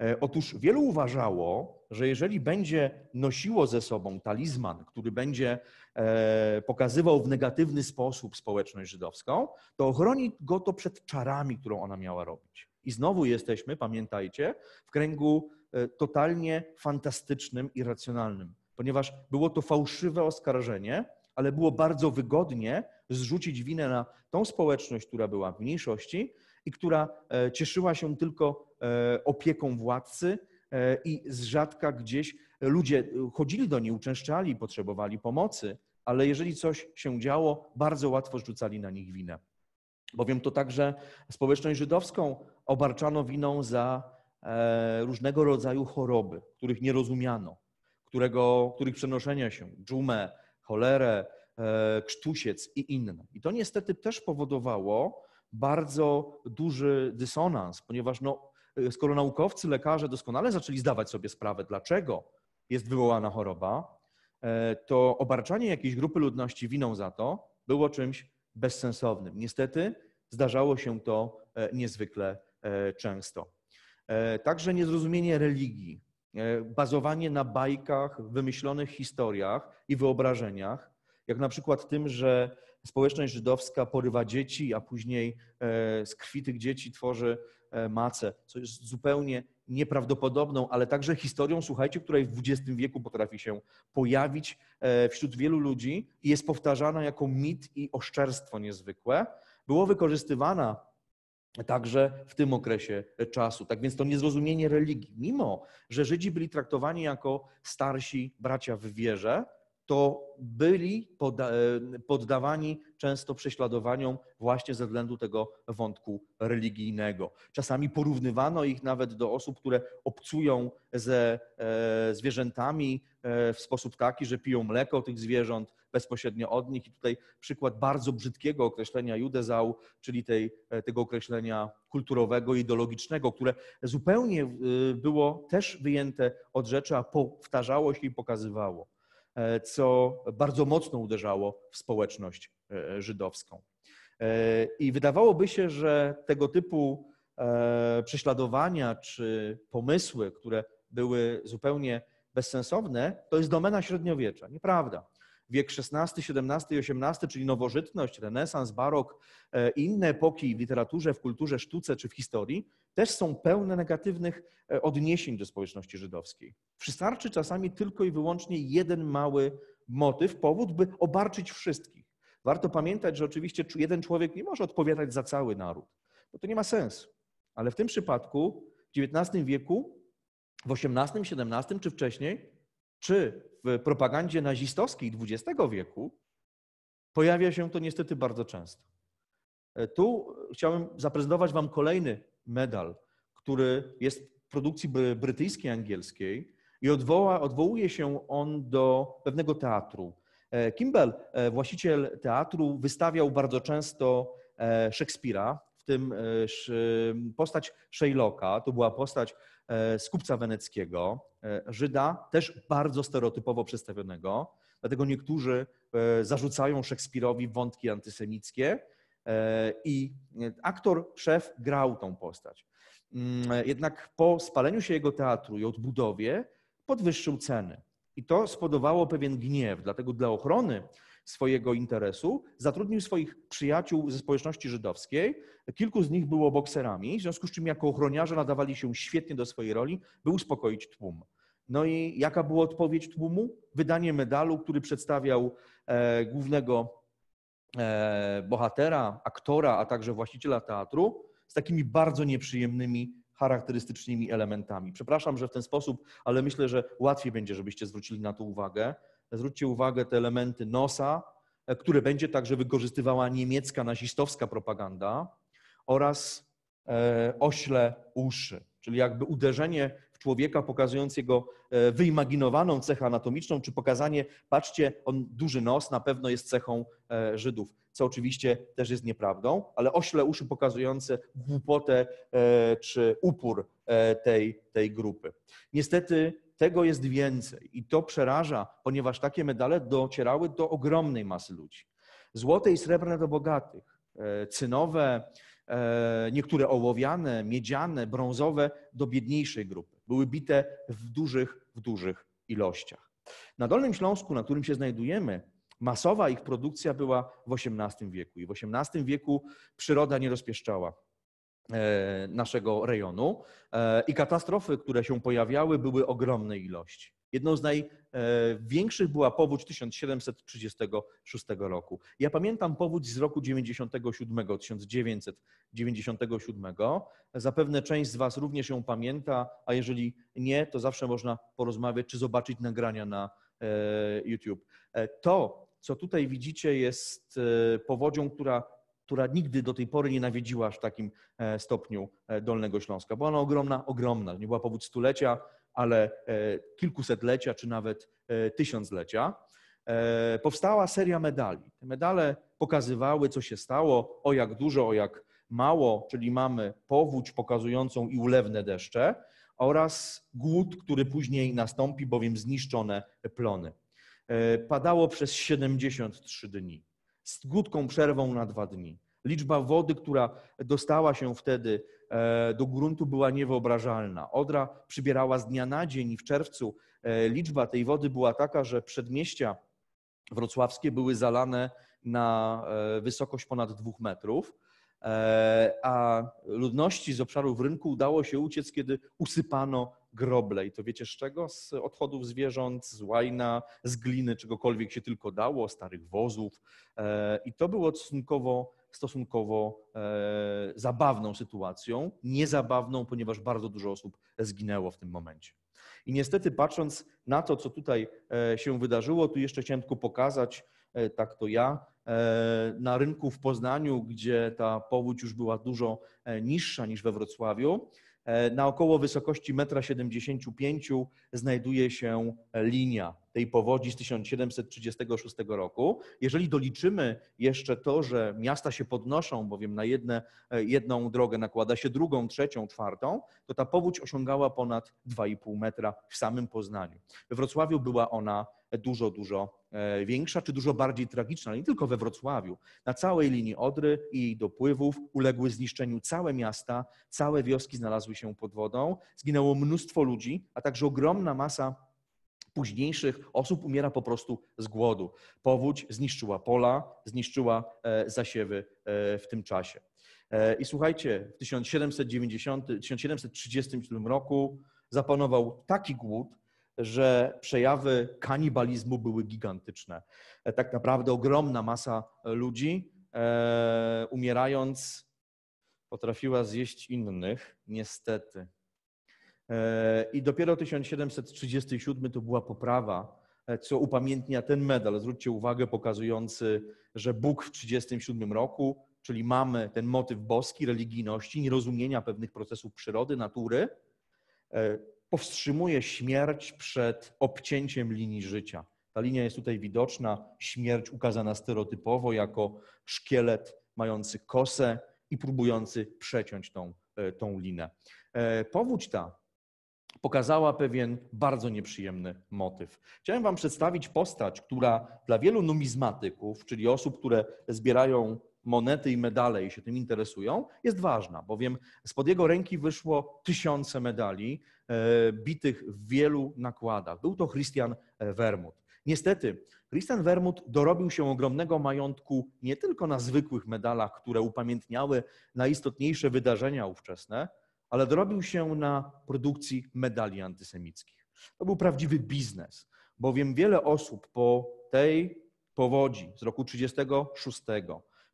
E, otóż wielu uważało, że jeżeli będzie nosiło ze sobą talizman, który będzie e, pokazywał w negatywny sposób społeczność żydowską, to ochroni go to przed czarami, którą ona miała robić. I znowu jesteśmy, pamiętajcie, w kręgu totalnie fantastycznym i racjonalnym, ponieważ było to fałszywe oskarżenie, ale było bardzo wygodnie zrzucić winę na tą społeczność, która była w mniejszości, i która e, cieszyła się tylko e, opieką władcy e, i z rzadka gdzieś ludzie chodzili do niej, uczęszczali, potrzebowali pomocy, ale jeżeli coś się działo, bardzo łatwo rzucali na nich winę. Bowiem to także społeczność żydowską obarczano winą za różnego rodzaju choroby, których nie rozumiano, którego, których przenoszenia się, dżumę, cholerę, krztusiec i inne. I to niestety też powodowało, bardzo duży dysonans, ponieważ no, e, skoro naukowcy, lekarze doskonale zaczęli zdawać sobie sprawę, dlaczego jest wywołana choroba, e, to obarczanie jakiejś grupy ludności winą za to było czymś bezsensownym. Niestety zdarzało się to e, niezwykle często. Także niezrozumienie religii, bazowanie na bajkach, wymyślonych historiach i wyobrażeniach, jak na przykład tym, że społeczność żydowska porywa dzieci, a później e, z krwi tych dzieci tworzy e, macę, co jest zupełnie nieprawdopodobną, ale także historią, słuchajcie, której w XX wieku potrafi się pojawić e, wśród wielu ludzi i jest powtarzana jako mit i oszczerstwo niezwykłe. Było wykorzystywana także w tym okresie czasu. Tak więc to niezrozumienie religii, mimo że Żydzi byli traktowani jako starsi bracia w wierze, to byli e, poddawani często prześladowaniom właśnie ze względu tego wątku religijnego. Czasami porównywano ich nawet do osób, które obcują ze e, zwierzętami e, w sposób taki, że piją mleko tych zwierząt bezpośrednio od nich. I tutaj przykład bardzo brzydkiego określenia judezał, czyli tej, tego określenia kulturowego, ideologicznego, które zupełnie było też wyjęte od rzeczy, a powtarzało się i pokazywało. E, co bardzo mocno uderzało w społeczność e, żydowską. E, I wydawałoby się, że tego typu prześladowania czy pomysły, które były zupełnie bezsensowne, to jest domena średniowiecza. Nieprawda wiek XVI, XVII i XVIII, czyli nowożytność, renesans, barok e, inne epoki w literaturze, w kulturze, sztuce czy w historii, też są pełne negatywnych e, odniesień do społeczności żydowskiej. Wystarczy czasami tylko i wyłącznie jeden mały motyw, powód, by obarczyć wszystkich. Warto pamiętać, że oczywiście jeden człowiek nie może odpowiadać za cały naród, bo to nie ma sensu. Ale w tym przypadku w XIX wieku, w XVIII, XVII czy wcześniej, czy w propagandzie nazistowskiej XX wieku pojawia się to niestety bardzo często. E, tu chciałbym zaprezentować Wam kolejny medal, który jest w produkcji brytyjskiej, angielskiej i odwoła, odwołuje się on do pewnego teatru. E, Kimball, e, właściciel teatru, wystawiał bardzo często Szekspira, w tym postać Sherlocka, to była postać skupca weneckiego. E, Żyda, też bardzo stereotypowo przedstawionego. Dlatego niektórzy e, zarzucają Szekspirowi wątki antysemickie e, i aktor, szef grał tą postać. Mm, jednak po spaleniu się jego teatru i odbudowie podwyższył ceny. I to spodobało pewien gniew, dlatego dla ochrony swojego interesu, zatrudnił swoich przyjaciół ze społeczności żydowskiej. Kilku z nich było bokserami, w związku z czym jako ochroniarze nadawali się świetnie do swojej roli, by uspokoić tłum. No i jaka była odpowiedź tłumu? Wydanie medalu, który przedstawiał e, głównego e, bohatera, aktora, a także właściciela teatru z takimi bardzo nieprzyjemnymi charakterystycznymi elementami. Przepraszam, że w ten sposób, ale myślę, że łatwiej będzie, żebyście zwrócili na to uwagę zwróćcie uwagę, te elementy nosa, e, które będzie także wykorzystywała niemiecka nazistowska propaganda oraz e, ośle uszy, czyli jakby uderzenie w człowieka pokazując jego e, wyimaginowaną cechę anatomiczną, czy pokazanie, patrzcie, on duży nos na pewno jest cechą Żydów, co oczywiście też jest nieprawdą, ale ośle uszy pokazujące głupotę czy upór tej, tej grupy. Niestety tego jest więcej i to przeraża, ponieważ takie medale docierały do ogromnej masy ludzi. Złote i srebrne do bogatych, e, cynowe, e, niektóre ołowiane, miedziane, brązowe do biedniejszej grupy. Były bite w dużych, w dużych ilościach. Na Dolnym Śląsku, na którym się znajdujemy, masowa ich produkcja była w XVIII wieku i w XVIII wieku przyroda nie rozpieszczała E, naszego rejonu e, i katastrofy, które się pojawiały, były ogromne ilości. Jedną z największych e, była powódź 1736 roku. Ja pamiętam powódź z roku 97, 1997. Zapewne część z Was również ją pamięta, a jeżeli nie, to zawsze można porozmawiać czy zobaczyć nagrania na YouTube. To, co tutaj widzicie, jest powodzią, która która nigdy do tej pory nie nawiedziła w takim e, stopniu e, Dolnego Śląska. Była ona ogromna, ogromna. Nie była powód stulecia, ale e, kilkusetlecia czy nawet tysiąclecia. Powstała seria medali. Te medale pokazywały, co się stało, o jak dużo, o jak mało, czyli mamy powódź pokazującą i ulewne deszcze oraz głód, który później nastąpi, bowiem zniszczone plony. Padało przez 73 dni z krótką przerwą na dwa dni. Liczba wody, która dostała się wtedy e, do gruntu, była niewyobrażalna. Odra przybierała z dnia na dzień i w czerwcu e, liczba tej wody była taka, że przedmieścia wrocławskie były zalane na e, wysokość ponad dwóch metrów, a ludności z obszarów rynku udało się uciec, kiedy usypano groble. I to wiecie z czego? Z odchodów zwierząt, z łajna, z gliny, czegokolwiek się tylko dało, starych wozów. E, I to było stosunkowo, stosunkowo e, zabawną sytuacją, niezabawną, ponieważ bardzo dużo osób zginęło w tym momencie. I niestety, patrząc na to, co tutaj e, się wydarzyło, tu jeszcze chciałem tylko pokazać, tak to ja, na rynku w Poznaniu, gdzie ta powódź już była dużo niższa niż we Wrocławiu. E, Na około wysokości 1,75 m znajduje się linia tej powodzi z 1736 roku. Jeżeli doliczymy jeszcze to, że miasta się podnoszą, bowiem na jedne, e, jedną drogę nakłada się drugą, trzecią, czwartą, to ta powódź osiągała ponad 2,5 metra w samym Poznaniu. We Wrocławiu była ona dużo, dużo e, większa czy dużo bardziej tragiczna, ale nie tylko we Wrocławiu. Na całej linii Odry i jej dopływów uległy zniszczeniu całe miasta, całe wioski znalazły się pod wodą, zginęło mnóstwo ludzi, a także ogromna masa późniejszych osób umiera po prostu z głodu. Powódź zniszczyła pola, zniszczyła e, zasiewy e, w tym czasie. E, I słuchajcie, w 1790, 1737 roku zapanował taki głód, że przejawy kanibalizmu były gigantyczne. Tak naprawdę ogromna masa ludzi, umierając, potrafiła zjeść innych, niestety. E, I dopiero 1737 to była poprawa, e, co upamiętnia ten medal. Zwróćcie uwagę, pokazujący, że Bóg w 1937 roku, czyli mamy ten motyw boski, religijności, nierozumienia pewnych procesów przyrody, natury, e, powstrzymuje śmierć przed obcięciem linii życia. Ta linia jest tutaj widoczna, śmierć ukazana stereotypowo jako szkielet mający kosę i próbujący przeciąć tą, tą linę. Powódź ta pokazała pewien bardzo nieprzyjemny motyw. Chciałem Wam przedstawić postać, która dla wielu numizmatyków, czyli osób, które zbierają monety i medale i się tym interesują, jest ważna, bowiem spod jego ręki wyszło tysiące medali e, bitych w wielu nakładach. Był to Christian Wermut. Niestety, Christian Wermut dorobił się ogromnego majątku nie tylko na zwykłych medalach, które upamiętniały najistotniejsze wydarzenia ówczesne, ale dorobił się na produkcji medali antysemickich. To był prawdziwy biznes, bowiem wiele osób po tej powodzi z roku 1936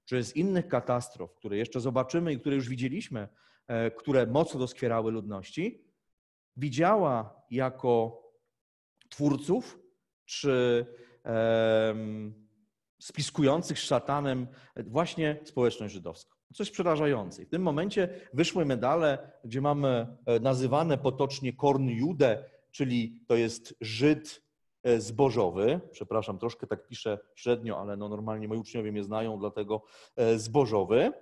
czy z innych katastrof, które jeszcze zobaczymy i które już widzieliśmy, e, które mocno doskwierały ludności, widziała jako twórców czy spiskujących spiskujących szatanem właśnie społeczność żydowską. Coś przerażające. w tym momencie wyszły medale, gdzie mamy e, nazywane potocznie Korn Jude, czyli to jest Żyd e, zbożowy. Przepraszam, troszkę tak piszę średnio, ale no normalnie moi uczniowie mnie znają, dlatego e, zbożowy.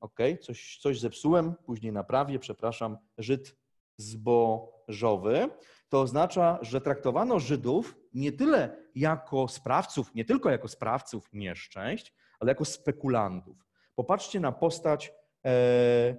Ok, coś, coś zepsułem, później naprawię, przepraszam, Żyd zbożowy. To oznacza, że traktowano Żydów nie tyle jako sprawców, nie tylko jako sprawców nieszczęść, ale jako spekulantów. Popatrzcie na postać e,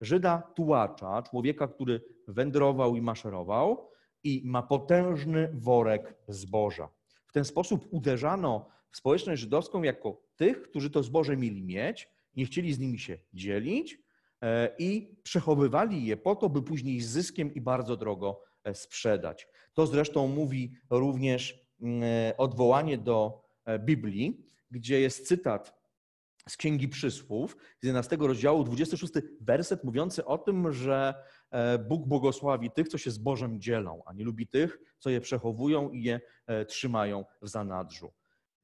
Żyda tułacza, człowieka, który wędrował i maszerował i ma potężny worek zboża. W ten sposób uderzano w społeczność żydowską jako tych, którzy to zboże mieli mieć, nie chcieli z nimi się dzielić e, i przechowywali je po to, by później z zyskiem i bardzo drogo e, sprzedać. To zresztą mówi również mm, odwołanie do Biblii, gdzie jest cytat z Księgi Przysłów, z 11 rozdziału, 26 werset mówiący o tym, że e, Bóg błogosławi tych, co się z Bożem dzielą, a nie lubi tych, co je przechowują i je e, trzymają w zanadrzu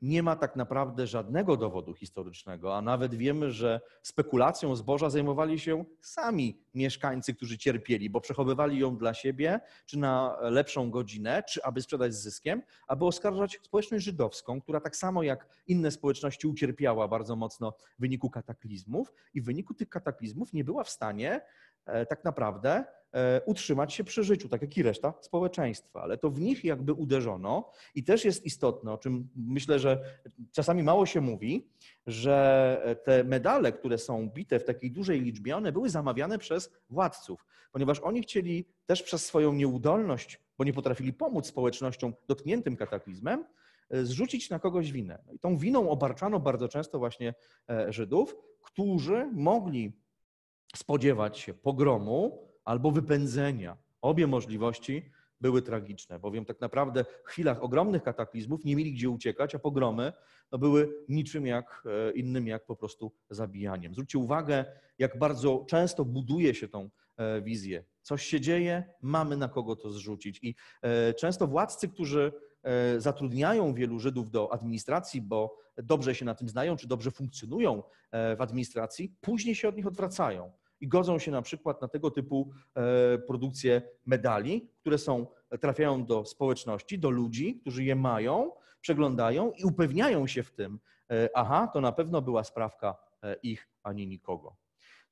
nie ma tak naprawdę żadnego dowodu historycznego, a nawet wiemy, że spekulacją zboża zajmowali się sami mieszkańcy, którzy cierpieli, bo przechowywali ją dla siebie, czy na lepszą godzinę, czy aby sprzedać z zyskiem, aby oskarżać społeczność żydowską, która tak samo jak inne społeczności ucierpiała bardzo mocno w wyniku kataklizmów i w wyniku tych kataklizmów nie była w stanie E, tak naprawdę e, utrzymać się przy życiu, tak jak i reszta społeczeństwa, ale to w nich jakby uderzono i też jest istotne, o czym myślę, że czasami mało się mówi, że te medale, które są bite w takiej dużej liczbie, one były zamawiane przez władców, ponieważ oni chcieli też przez swoją nieudolność, bo nie potrafili pomóc społecznościom dotkniętym kataklizmem, e, zrzucić na kogoś winę. No I tą winą obarczano bardzo często właśnie Żydów, którzy mogli spodziewać się pogromu albo wypędzenia. Obie możliwości były tragiczne, bowiem tak naprawdę w chwilach ogromnych kataklizmów nie mieli gdzie uciekać, a pogromy no, były niczym jak e, innym, jak po prostu zabijaniem. Zwróćcie uwagę, jak bardzo często buduje się tą e, wizję. Coś się dzieje, mamy na kogo to zrzucić. I e, często władcy, którzy zatrudniają wielu Żydów do administracji, bo dobrze się na tym znają, czy dobrze funkcjonują w administracji, później się od nich odwracają i godzą się na przykład na tego typu e, produkcję medali, które są, e, trafiają do społeczności, do ludzi, którzy je mają, przeglądają i upewniają się w tym, e, aha, to na pewno była sprawka ich, ani nikogo.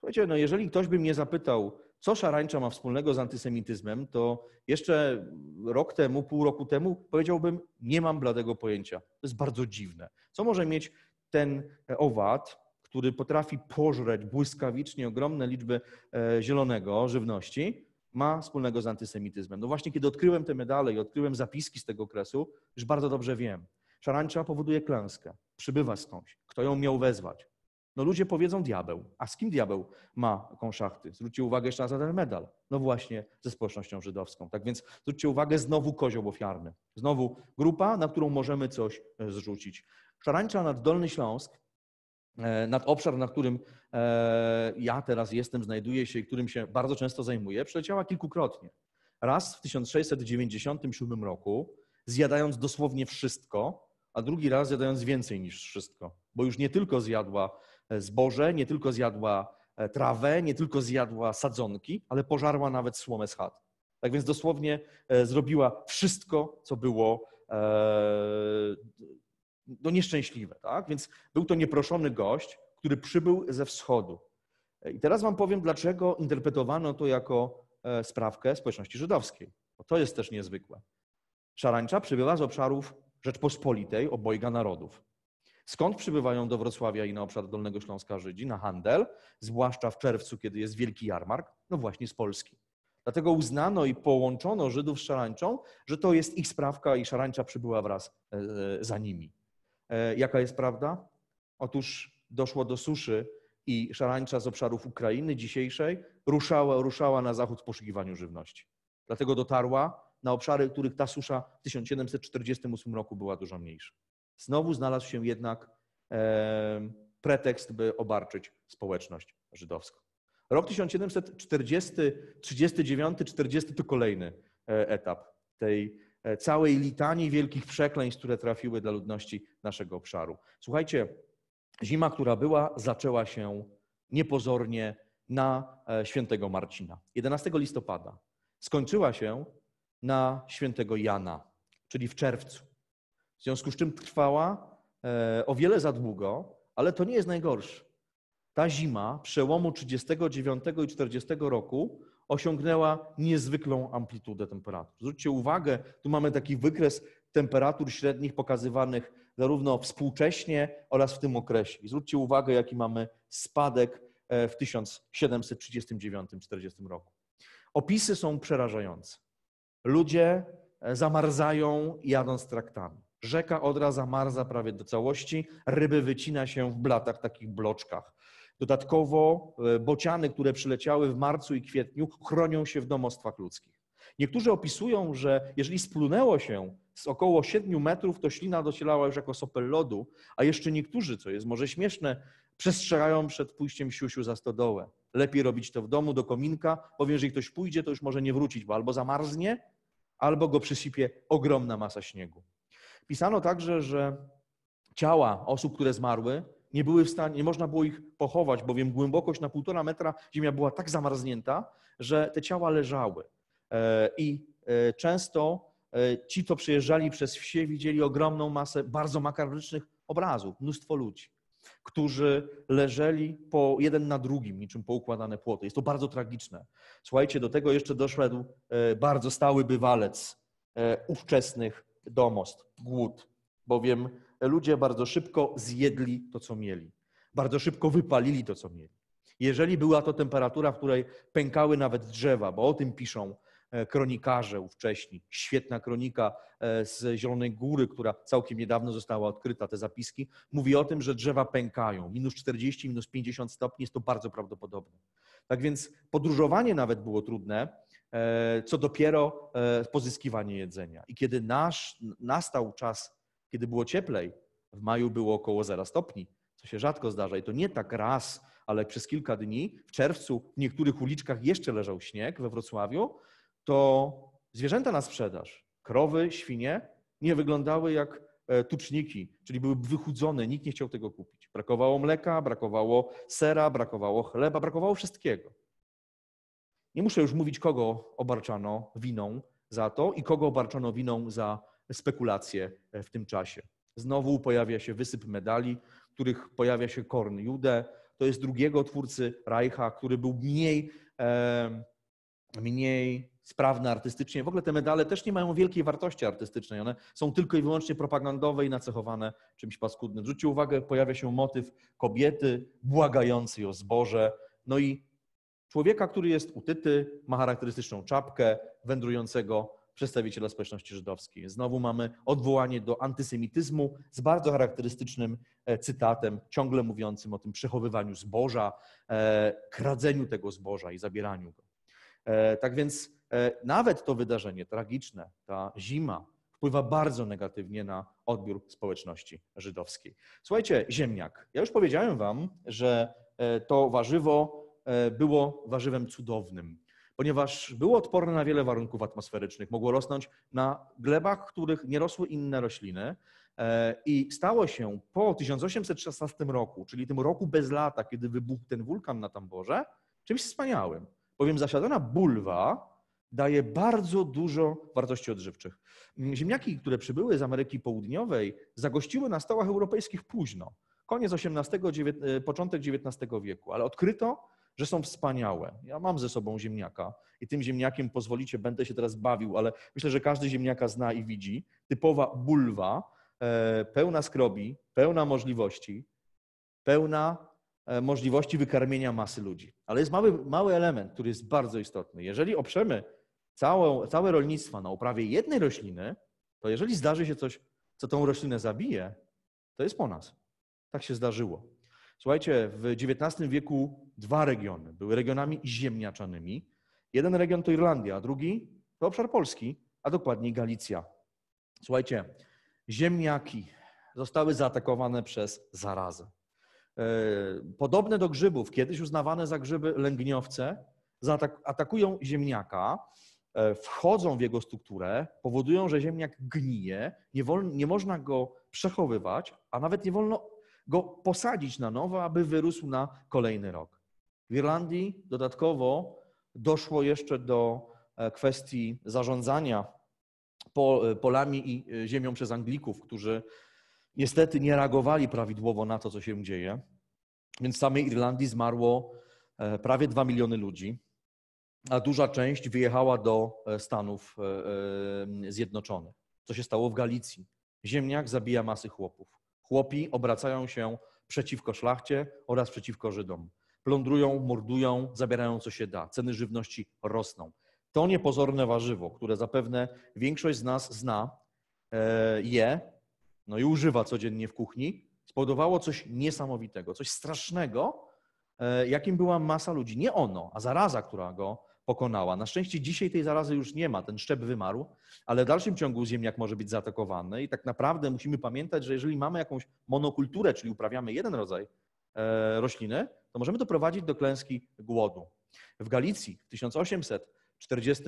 Słuchajcie, no jeżeli ktoś by mnie zapytał, co szarańcza ma wspólnego z antysemityzmem, to jeszcze rok temu, pół roku temu powiedziałbym, nie mam bladego pojęcia. To jest bardzo dziwne. Co może mieć ten owad, który potrafi pożreć błyskawicznie ogromne liczby e, zielonego żywności, ma wspólnego z antysemityzmem. No właśnie, kiedy odkryłem te medale i odkryłem zapiski z tego okresu, już bardzo dobrze wiem. Szarańcza powoduje klęskę, przybywa skądś. Kto ją miał wezwać? No ludzie powiedzą diabeł. A z kim diabeł ma konszachty? Zwróćcie uwagę jeszcze raz na ten medal. No właśnie ze społecznością żydowską. Tak więc zwróćcie uwagę, znowu kozioł ofiarny. Znowu grupa, na którą możemy coś e, zrzucić. Szarańcza nad Dolny Śląsk E, nad obszar, na którym e, ja teraz jestem, znajduję się i którym się bardzo często zajmuję, przeleciała kilkukrotnie. Raz w 1697 roku, zjadając dosłownie wszystko, a drugi raz zjadając więcej niż wszystko, bo już nie tylko zjadła e, zboże, nie tylko zjadła trawę, nie tylko zjadła sadzonki, ale pożarła nawet słomę z chat. Tak więc dosłownie zrobiła wszystko, co było no nieszczęśliwe. Tak? Więc był to nieproszony gość, który przybył ze wschodu. I teraz Wam powiem, dlaczego interpretowano to jako e, sprawkę społeczności żydowskiej. Bo to jest też niezwykłe. Szarańcza przybywa z obszarów Rzeczpospolitej, obojga narodów. Skąd przybywają do Wrocławia i na obszar Dolnego Śląska Żydzi na handel, zwłaszcza w czerwcu, kiedy jest wielki jarmark? No właśnie z Polski. Dlatego uznano i połączono Żydów z szarańczą, że to jest ich sprawka i szarańcza przybyła wraz e, e, za nimi. E, jaka jest prawda? Otóż doszło do suszy i szarańcza z obszarów Ukrainy dzisiejszej ruszała, ruszała na zachód w poszukiwaniu żywności. Dlatego dotarła na obszary, których ta susza w 1748 roku była dużo mniejsza. Znowu znalazł się jednak e, pretekst, by obarczyć społeczność żydowską. Rok 1740, 39, 40 to kolejny e, etap tej E, całej litanii wielkich przekleństw, które trafiły dla ludności naszego obszaru. Słuchajcie, zima, która była, zaczęła się niepozornie na e, świętego Marcina. 11 listopada skończyła się na świętego Jana, czyli w czerwcu. W związku z czym trwała e, o wiele za długo, ale to nie jest najgorsze. Ta zima przełomu 39 i 40 roku osiągnęła niezwykłą amplitudę temperatur. Zwróćcie uwagę, tu mamy taki wykres temperatur średnich pokazywanych zarówno współcześnie oraz w tym okresie. zwróćcie uwagę, jaki mamy spadek e, w 1739-40 roku. Opisy są przerażające. Ludzie e, zamarzają jadąc traktami. Rzeka Odra zamarza prawie do całości, ryby wycina się w blatach, takich bloczkach. Dodatkowo e, bociany, które przyleciały w marcu i kwietniu, chronią się w domostwach ludzkich. Niektórzy opisują, że jeżeli splunęło się z około 7 metrów, to ślina docierała już jako sopel lodu, a jeszcze niektórzy, co jest może śmieszne, przestrzegają przed pójściem siusiu za stodołę. Lepiej robić to w domu, do kominka, bowiem jeżeli ktoś pójdzie, to już może nie wrócić, bo albo zamarznie, albo go przysypie ogromna masa śniegu. Pisano także, że ciała osób, które zmarły, nie były w stanie, nie można było ich pochować, bowiem głębokość na półtora metra ziemia była tak zamarznięta, że te ciała leżały. E, I e, często e, ci, co przyjeżdżali przez wsie, widzieli ogromną masę bardzo makabrycznych obrazów, mnóstwo ludzi, którzy leżeli po jeden na drugim, niczym poukładane płoty. Jest to bardzo tragiczne. Słuchajcie, do tego jeszcze doszedł bardzo stały bywalec ówczesnych domostw, głód, bowiem ludzie bardzo szybko zjedli to, co mieli. Bardzo szybko wypalili to, co mieli. Jeżeli była to temperatura, w której pękały nawet drzewa, bo o tym piszą e, kronikarze ówcześni. Świetna kronika e, z Zielonej Góry, która całkiem niedawno została odkryta, te zapiski, mówi o tym, że drzewa pękają. Minus 40, minus 50 stopni jest to bardzo prawdopodobne. Tak więc podróżowanie nawet było trudne, e, co dopiero pozyskiwanie jedzenia. I kiedy nasz, nastał czas kiedy było cieplej. W maju było około 0 stopni, co się rzadko zdarza i to nie tak raz, ale przez kilka dni. W czerwcu w niektórych uliczkach jeszcze leżał śnieg we Wrocławiu, to zwierzęta na sprzedaż, krowy, świnie, nie wyglądały jak e, tuczniki, czyli były wychudzone, nikt nie chciał tego kupić. Brakowało mleka, brakowało sera, brakowało chleba, brakowało wszystkiego. Nie muszę już mówić, kogo obarczano winą za to i kogo obarczano winą za spekulacje e, w tym czasie. Znowu pojawia się wysyp medali, których pojawia się Korn Jude, to jest drugiego twórcy Reicha, który był mniej, mniej sprawny artystycznie. W ogóle te medale też nie mają wielkiej wartości artystycznej. One są tylko i wyłącznie propagandowe i nacechowane czymś paskudnym. Zwróćcie uwagę, pojawia się motyw kobiety błagającej o zboże, no i człowieka, który jest utyty, ma charakterystyczną czapkę wędrującego przedstawiciela społeczności żydowskiej. Znowu mamy odwołanie do antysemityzmu z bardzo charakterystycznym e, cytatem, ciągle mówiącym o tym przechowywaniu zboża, e, kradzeniu tego zboża i zabieraniu go. E, tak więc nawet to wydarzenie tragiczne, ta zima, wpływa bardzo negatywnie na odbiór społeczności żydowskiej. Słuchajcie, ziemniak. Ja już powiedziałem Wam, że to warzywo było warzywem cudownym ponieważ było odporne na wiele warunków atmosferycznych. Mogło rosnąć na glebach, których nie rosły inne rośliny. E, I stało się po 1816 roku, czyli tym roku bez lata, kiedy wybuchł ten wulkan na Tamborze, czymś wspaniałym, bowiem zasiadana bulwa daje bardzo dużo wartości odżywczych. Mm, ziemniaki, które przybyły z Ameryki Południowej, zagościły na stołach europejskich późno, koniec XVIII, e, początek XIX wieku, ale odkryto że są wspaniałe. Ja mam ze sobą ziemniaka i tym ziemniakiem, pozwolicie, będę się teraz bawił, ale myślę, że każdy ziemniaka zna i widzi. Typowa bulwa, e, pełna skrobi, pełna możliwości, pełna e, możliwości wykarmienia masy ludzi. Ale jest mały, mały element, który jest bardzo istotny. Jeżeli oprzemy całe, całe rolnictwo na uprawie jednej rośliny, to jeżeli zdarzy się coś, co tą roślinę zabije, to jest po nas. Tak się zdarzyło. Słuchajcie, w XIX wieku dwa regiony były regionami ziemniaczanymi. Jeden region to Irlandia, a drugi to obszar Polski, a dokładniej Galicja. Słuchajcie, ziemniaki zostały zaatakowane przez zarazę. E, podobne do grzybów, kiedyś uznawane za grzyby lęgniowce, atakują ziemniaka, e, wchodzą w jego strukturę, powodują, że ziemniak gnije, nie, wolno, nie można go przechowywać, a nawet nie wolno go posadzić na nowo, aby wyrósł na kolejny rok. W Irlandii dodatkowo doszło jeszcze do e, kwestii zarządzania e, polami i e, ziemią przez Anglików, którzy niestety nie reagowali prawidłowo na to, co się dzieje. Więc w samej Irlandii zmarło prawie 2 miliony ludzi, a duża część wyjechała do Stanów Zjednoczonych. Co się stało w Galicji? Ziemniak zabija masy chłopów. Chłopi obracają się przeciwko szlachcie oraz przeciwko Żydom plądrują, mordują, zabierają co się da. Ceny żywności rosną. To niepozorne warzywo, które zapewne większość z nas zna, e, je, no i używa codziennie w kuchni, spowodowało coś niesamowitego, coś strasznego, e, jakim była masa ludzi. Nie ono, a zaraza, która go pokonała. Na szczęście dzisiaj tej zarazy już nie ma, ten szczep wymarł, ale w dalszym ciągu ziemniak może być zaatakowany i tak naprawdę musimy pamiętać, że jeżeli mamy jakąś monokulturę, czyli uprawiamy jeden rodzaj e, rośliny, to możemy doprowadzić do klęski głodu. W Galicji w 1846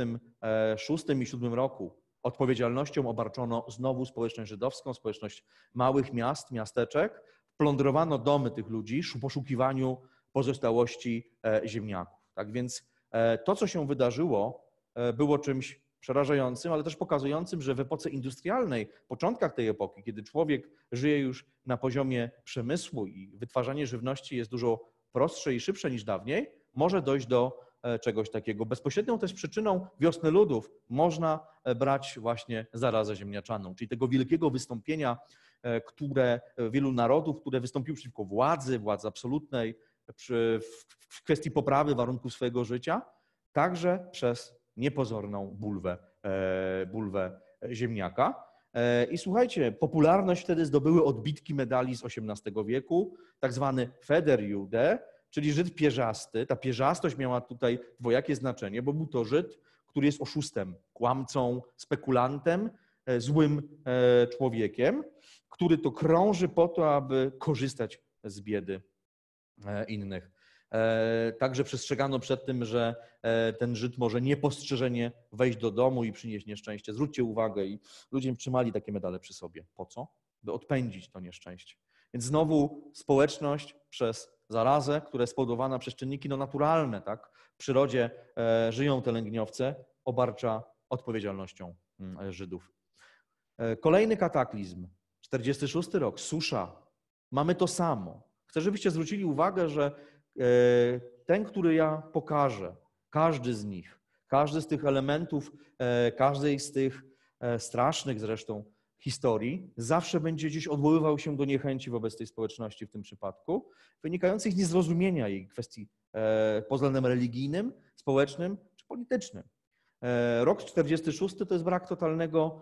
e, i 7 roku odpowiedzialnością obarczono znowu społeczność żydowską, społeczność małych miast, miasteczek. Plądrowano domy tych ludzi w poszukiwaniu pozostałości e, ziemniaków. Tak więc e, to, co się wydarzyło, było czymś przerażającym, ale też pokazującym, że w epoce industrialnej, początkach tej epoki, kiedy człowiek żyje już na poziomie przemysłu i wytwarzanie żywności jest dużo prostsze i szybsze niż dawniej, może dojść do e, czegoś takiego. Bezpośrednią też przyczyną wiosny ludów można e, brać właśnie zarazę ziemniaczaną, czyli tego wielkiego wystąpienia, e, które wielu narodów, które wystąpiły przeciwko władzy, władzy absolutnej, przy, w, w kwestii poprawy warunków swojego życia, także przez niepozorną bulwę, bulwę ziemniaka. E, I słuchajcie, popularność wtedy zdobyły odbitki medali z XVIII wieku, tak zwany Jude, czyli Żyd pierzasty. Ta pierzastość miała tutaj dwojakie znaczenie, bo był to Żyd, który jest oszustem, kłamcą, spekulantem, e, złym e, człowiekiem, który to krąży po to, aby korzystać z biedy innych. E, także przestrzegano przed tym, że e, ten Żyd może niepostrzeżenie wejść do domu i przynieść nieszczęście. Zwróćcie uwagę i ludzie trzymali takie medale przy sobie. Po co? By odpędzić to nieszczęście. Więc znowu społeczność przez zarazę, która jest spowodowana przez czynniki no, naturalne, tak? W przyrodzie e, żyją te lęgniowce, obarcza odpowiedzialnością mm, Żydów. Kolejny kataklizm, 46 rok, susza. Mamy to samo. Chcę, żebyście zwrócili uwagę, że E, ten, który ja pokażę, każdy z nich, każdy z tych elementów, e, każdej z tych e, strasznych zresztą historii, zawsze będzie gdzieś odwoływał się do niechęci wobec tej społeczności w tym przypadku, wynikających z niezrozumienia jej kwestii pod względem religijnym, społecznym czy politycznym. Rok 46 to jest brak totalnego,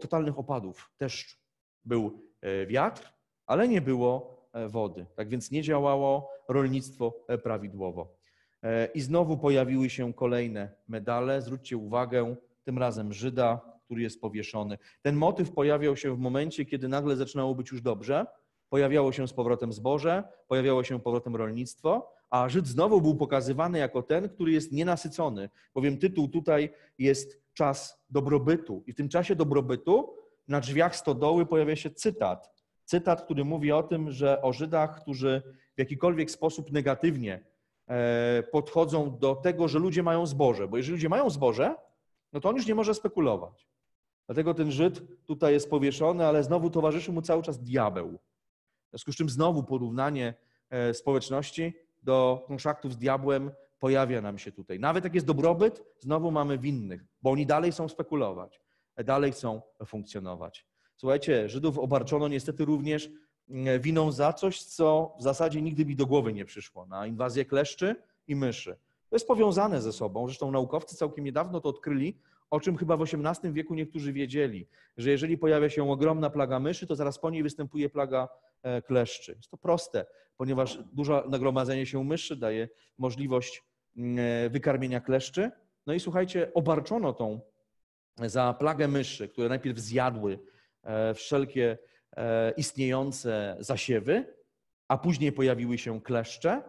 totalnych opadów. Też był wiatr, ale nie było E, wody. Tak więc nie działało rolnictwo e, prawidłowo. E, I znowu pojawiły się kolejne medale. Zwróćcie uwagę, tym razem Żyda, który jest powieszony. Ten motyw pojawiał się w momencie, kiedy nagle zaczynało być już dobrze. Pojawiało się z powrotem zboże, pojawiało się z powrotem rolnictwo, a Żyd znowu był pokazywany jako ten, który jest nienasycony, bowiem tytuł tutaj jest Czas dobrobytu. I w tym czasie dobrobytu na drzwiach stodoły pojawia się cytat cytat, który mówi o tym, że o Żydach, którzy w jakikolwiek sposób negatywnie e, podchodzą do tego, że ludzie mają zboże, bo jeżeli ludzie mają zboże, no to on już nie może spekulować. Dlatego ten Żyd tutaj jest powieszony, ale znowu towarzyszy mu cały czas diabeł. W związku z czym znowu porównanie e, społeczności do kontraktów z diabłem pojawia nam się tutaj. Nawet jak jest dobrobyt, znowu mamy winnych, bo oni dalej są spekulować, e, dalej chcą funkcjonować. Słuchajcie, Żydów obarczono niestety również mm, winą za coś, co w zasadzie nigdy mi do głowy nie przyszło, na inwazję kleszczy i myszy. To jest powiązane ze sobą. Zresztą naukowcy całkiem niedawno to odkryli, o czym chyba w XVIII wieku niektórzy wiedzieli, że jeżeli pojawia się ogromna plaga myszy, to zaraz po niej występuje plaga e, kleszczy. Jest to proste, ponieważ duże nagromadzenie się myszy daje możliwość mm, e, wykarmienia kleszczy. No i słuchajcie, obarczono tą za plagę myszy, które najpierw zjadły E, wszelkie e, istniejące zasiewy, a później pojawiły się kleszcze,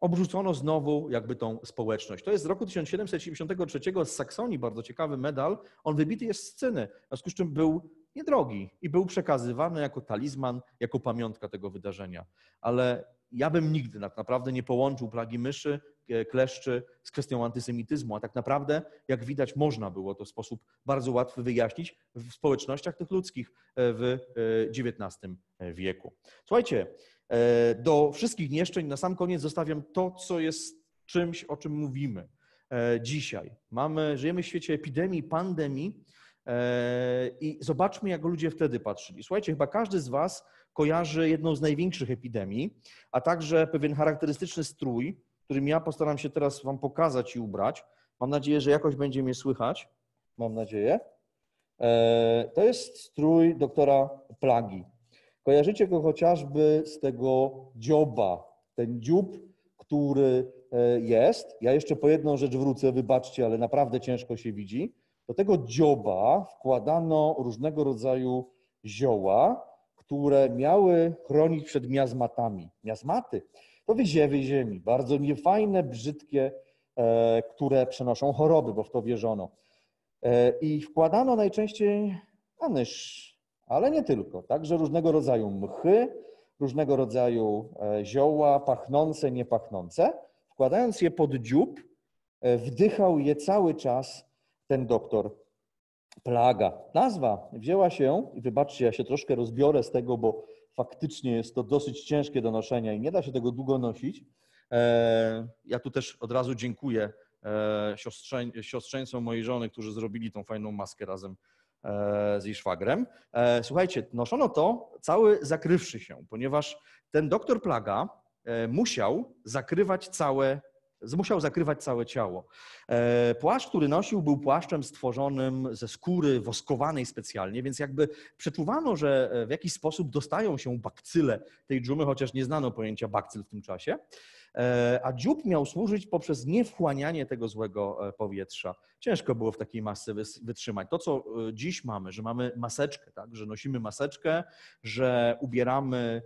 obrzucono znowu jakby tą społeczność. To jest z roku 1773 z Saksonii, bardzo ciekawy medal. On wybity jest z cyny, w związku z czym był niedrogi i był przekazywany jako talizman, jako pamiątka tego wydarzenia. Ale ja bym nigdy tak naprawdę nie połączył plagi myszy, e, kleszczy z kwestią antysemityzmu, a tak naprawdę, jak widać, można było to w sposób bardzo łatwy wyjaśnić w społecznościach tych ludzkich e, w XIX e, wieku. Słuchajcie, do wszystkich nieszczęść na sam koniec zostawiam to, co jest czymś, o czym mówimy dzisiaj. Mamy, żyjemy w świecie epidemii, pandemii i zobaczmy, jak ludzie wtedy patrzyli. Słuchajcie, chyba każdy z Was kojarzy jedną z największych epidemii, a także pewien charakterystyczny strój, którym ja postaram się teraz Wam pokazać i ubrać. Mam nadzieję, że jakoś będzie mnie słychać. Mam nadzieję. E, to jest strój doktora Plagi. Kojarzycie go chociażby z tego dzioba, ten dziób, który e, jest. Ja jeszcze po jedną rzecz wrócę, wybaczcie, ale naprawdę ciężko się widzi. Do tego dzioba wkładano różnego rodzaju zioła, które miały chronić przed miazmatami. Miazmaty to wyziewy ziemi, bardzo niefajne, brzydkie, e, które przenoszą choroby, bo w to wierzono. E, I wkładano najczęściej anysz, ale nie tylko, także różnego rodzaju mchy, różnego rodzaju e, zioła, pachnące, niepachnące. Wkładając je pod dziób, wdychał je cały czas ten doktor plaga. Nazwa wzięła się, i wybaczcie, ja się troszkę rozbiorę z tego, bo faktycznie jest to dosyć ciężkie do noszenia i nie da się tego długo nosić. E, ja tu też od razu dziękuję e, siostrzeńcom mojej żony, którzy zrobili tą fajną maskę razem e, z jej szwagrem. Słuchajcie, noszono to cały zakrywszy się, ponieważ ten doktor Plaga musiał zakrywać całe Zmusiał zakrywać całe ciało. E, płaszcz, który nosił, był płaszczem stworzonym ze skóry woskowanej specjalnie, więc jakby przeczuwano, że e, w jakiś sposób dostają się bakcyle tej dżumy, chociaż nie znano pojęcia bakcyl w tym czasie. E, a dziób miał służyć poprzez niewchłanianie tego złego powietrza. Ciężko było w takiej masce wytrzymać. To, co dziś mamy, że mamy maseczkę, tak? że nosimy maseczkę, że ubieramy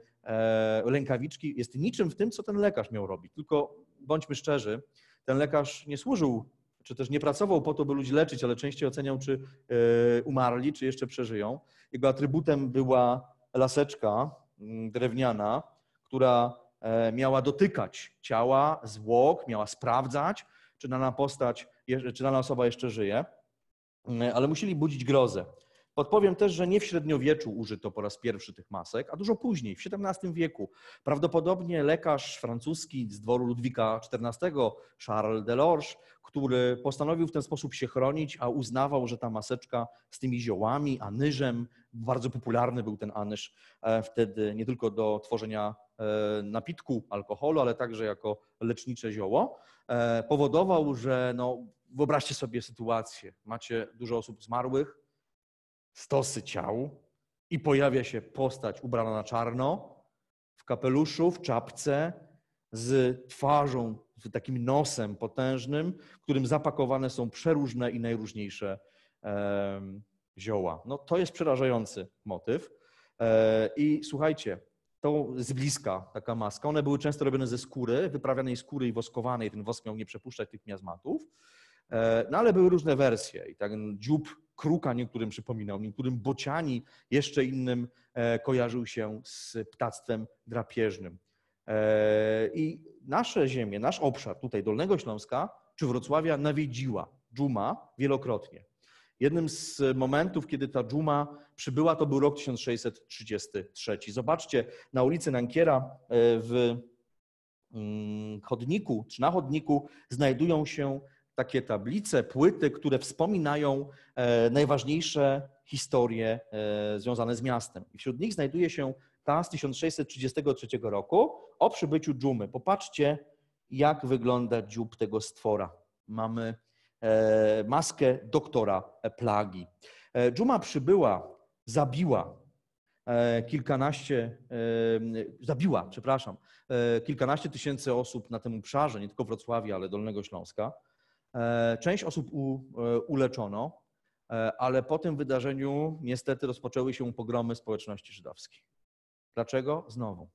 rękawiczki, jest niczym w tym, co ten lekarz miał robić, tylko bądźmy szczerzy, ten lekarz nie służył, czy też nie pracował po to, by ludzi leczyć, ale częściej oceniał, czy e, umarli, czy jeszcze przeżyją. Jego atrybutem była laseczka mm, drewniana, która e, miała dotykać ciała, zwłok, miała sprawdzać, czy dana postać, czy dana osoba jeszcze żyje, e, ale musieli budzić grozę. Podpowiem też, że nie w średniowieczu użyto po raz pierwszy tych masek, a dużo później, w XVII wieku. Prawdopodobnie lekarz francuski z dworu Ludwika XIV, Charles Delorge, który postanowił w ten sposób się chronić, a uznawał, że ta maseczka z tymi ziołami, anyżem, bardzo popularny był ten anyż e, wtedy nie tylko do tworzenia e, napitku alkoholu, ale także jako lecznicze zioło, e, powodował, że no, wyobraźcie sobie sytuację, macie dużo osób zmarłych, stosy ciał i pojawia się postać ubrana na czarno, w kapeluszu, w czapce, z twarzą, z takim nosem potężnym, w którym zapakowane są przeróżne i najróżniejsze e, zioła. No, to jest przerażający motyw. E, I słuchajcie, to z bliska taka maska. One były często robione ze skóry, wyprawianej skóry i woskowanej. Ten wosk miał nie przepuszczać tych miazmatów. E, no ale były różne wersje i tak dziób kruka niektórym przypominał, niektórym bociani, jeszcze innym e, kojarzył się z ptactwem drapieżnym. E, I nasze ziemie, nasz obszar tutaj Dolnego Śląska czy Wrocławia nawiedziła dżuma wielokrotnie. Jednym z momentów, kiedy ta dżuma przybyła, to był rok 1633. Zobaczcie, na ulicy Nankiera e, w mm, chodniku, czy na chodniku znajdują się takie tablice, płyty, które wspominają e, najważniejsze historie e, związane z miastem. I wśród nich znajduje się ta z 1633 roku o przybyciu dżumy. Popatrzcie, jak wygląda dziób tego stwora. Mamy e, maskę doktora plagi. Dżuma przybyła, zabiła kilkanaście, zabiła, przepraszam, kilkanaście tysięcy osób na tym obszarze, nie tylko Wrocławia, ale Dolnego Śląska. E, część osób u, e, uleczono, e, ale po tym wydarzeniu niestety rozpoczęły się pogromy społeczności żydowskiej. Dlaczego? Znowu.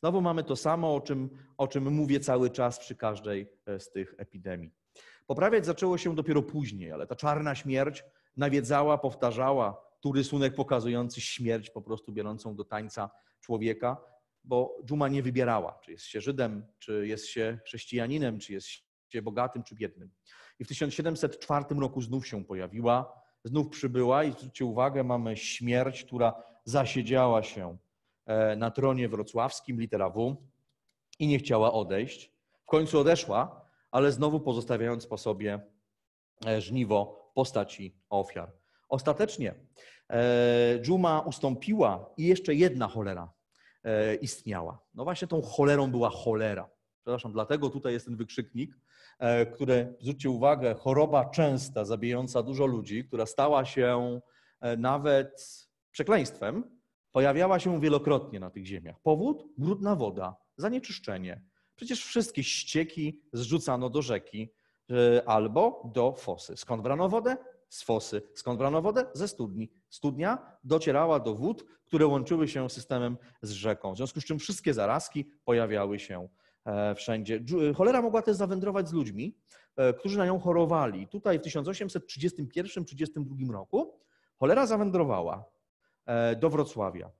Znowu mamy to samo, o czym, o czym mówię cały czas przy każdej z tych epidemii. Poprawiać zaczęło się dopiero później, ale ta czarna śmierć nawiedzała, powtarzała tu rysunek pokazujący śmierć po prostu biorącą do tańca człowieka, bo dżuma nie wybierała, czy jest się Żydem, czy jest się chrześcijaninem, czy jest się bogatym, czy biednym i w 1704 roku znów się pojawiła, znów przybyła i zwróćcie uwagę, mamy śmierć, która zasiedziała się e, na tronie wrocławskim, litera W, i nie chciała odejść. W końcu odeszła, ale znowu pozostawiając po sobie e, żniwo w postaci ofiar. Ostatecznie e, Dżuma ustąpiła i jeszcze jedna cholera istniała. No właśnie tą cholerą była cholera przepraszam, dlatego tutaj jest ten wykrzyknik, e, które, zwróćcie uwagę, choroba częsta, zabijająca dużo ludzi, która stała się e, nawet przekleństwem, pojawiała się wielokrotnie na tych ziemiach. Powód? Brudna woda, zanieczyszczenie. Przecież wszystkie ścieki zrzucano do rzeki e, albo do fosy. Skąd brano wodę? Z fosy. Skąd brano wodę? Ze studni. Studnia docierała do wód, które łączyły się systemem z rzeką, w związku z czym wszystkie zarazki pojawiały się E, wszędzie. E, cholera mogła też zawędrować z ludźmi, e, którzy na nią chorowali. Tutaj w 1831-32 roku cholera zawędrowała do Wrocławia.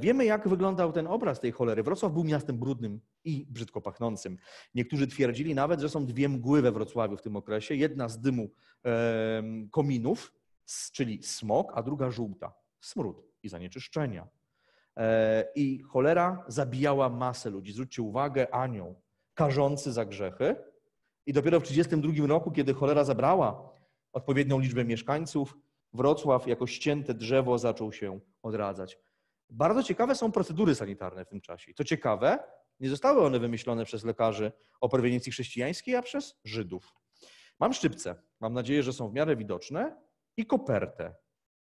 Wiemy, jak wyglądał ten obraz tej cholery. Wrocław był miastem brudnym i brzydko pachnącym. Niektórzy twierdzili nawet, że są dwie mgły we Wrocławiu w tym okresie. Jedna z dymu kominów, czyli smog, a druga żółta, smród i zanieczyszczenia. E, I cholera zabijała masę ludzi. Zwróćcie uwagę, anioł karzący za grzechy. I dopiero w 1932 roku, kiedy cholera zabrała odpowiednią liczbę mieszkańców, Wrocław jako ścięte drzewo zaczął się odradzać. Bardzo ciekawe są procedury sanitarne w tym czasie. I to ciekawe, nie zostały one wymyślone przez lekarzy o proweniencji chrześcijańskiej, a przez Żydów. Mam szczypce, mam nadzieję, że są w miarę widoczne, i kopertę.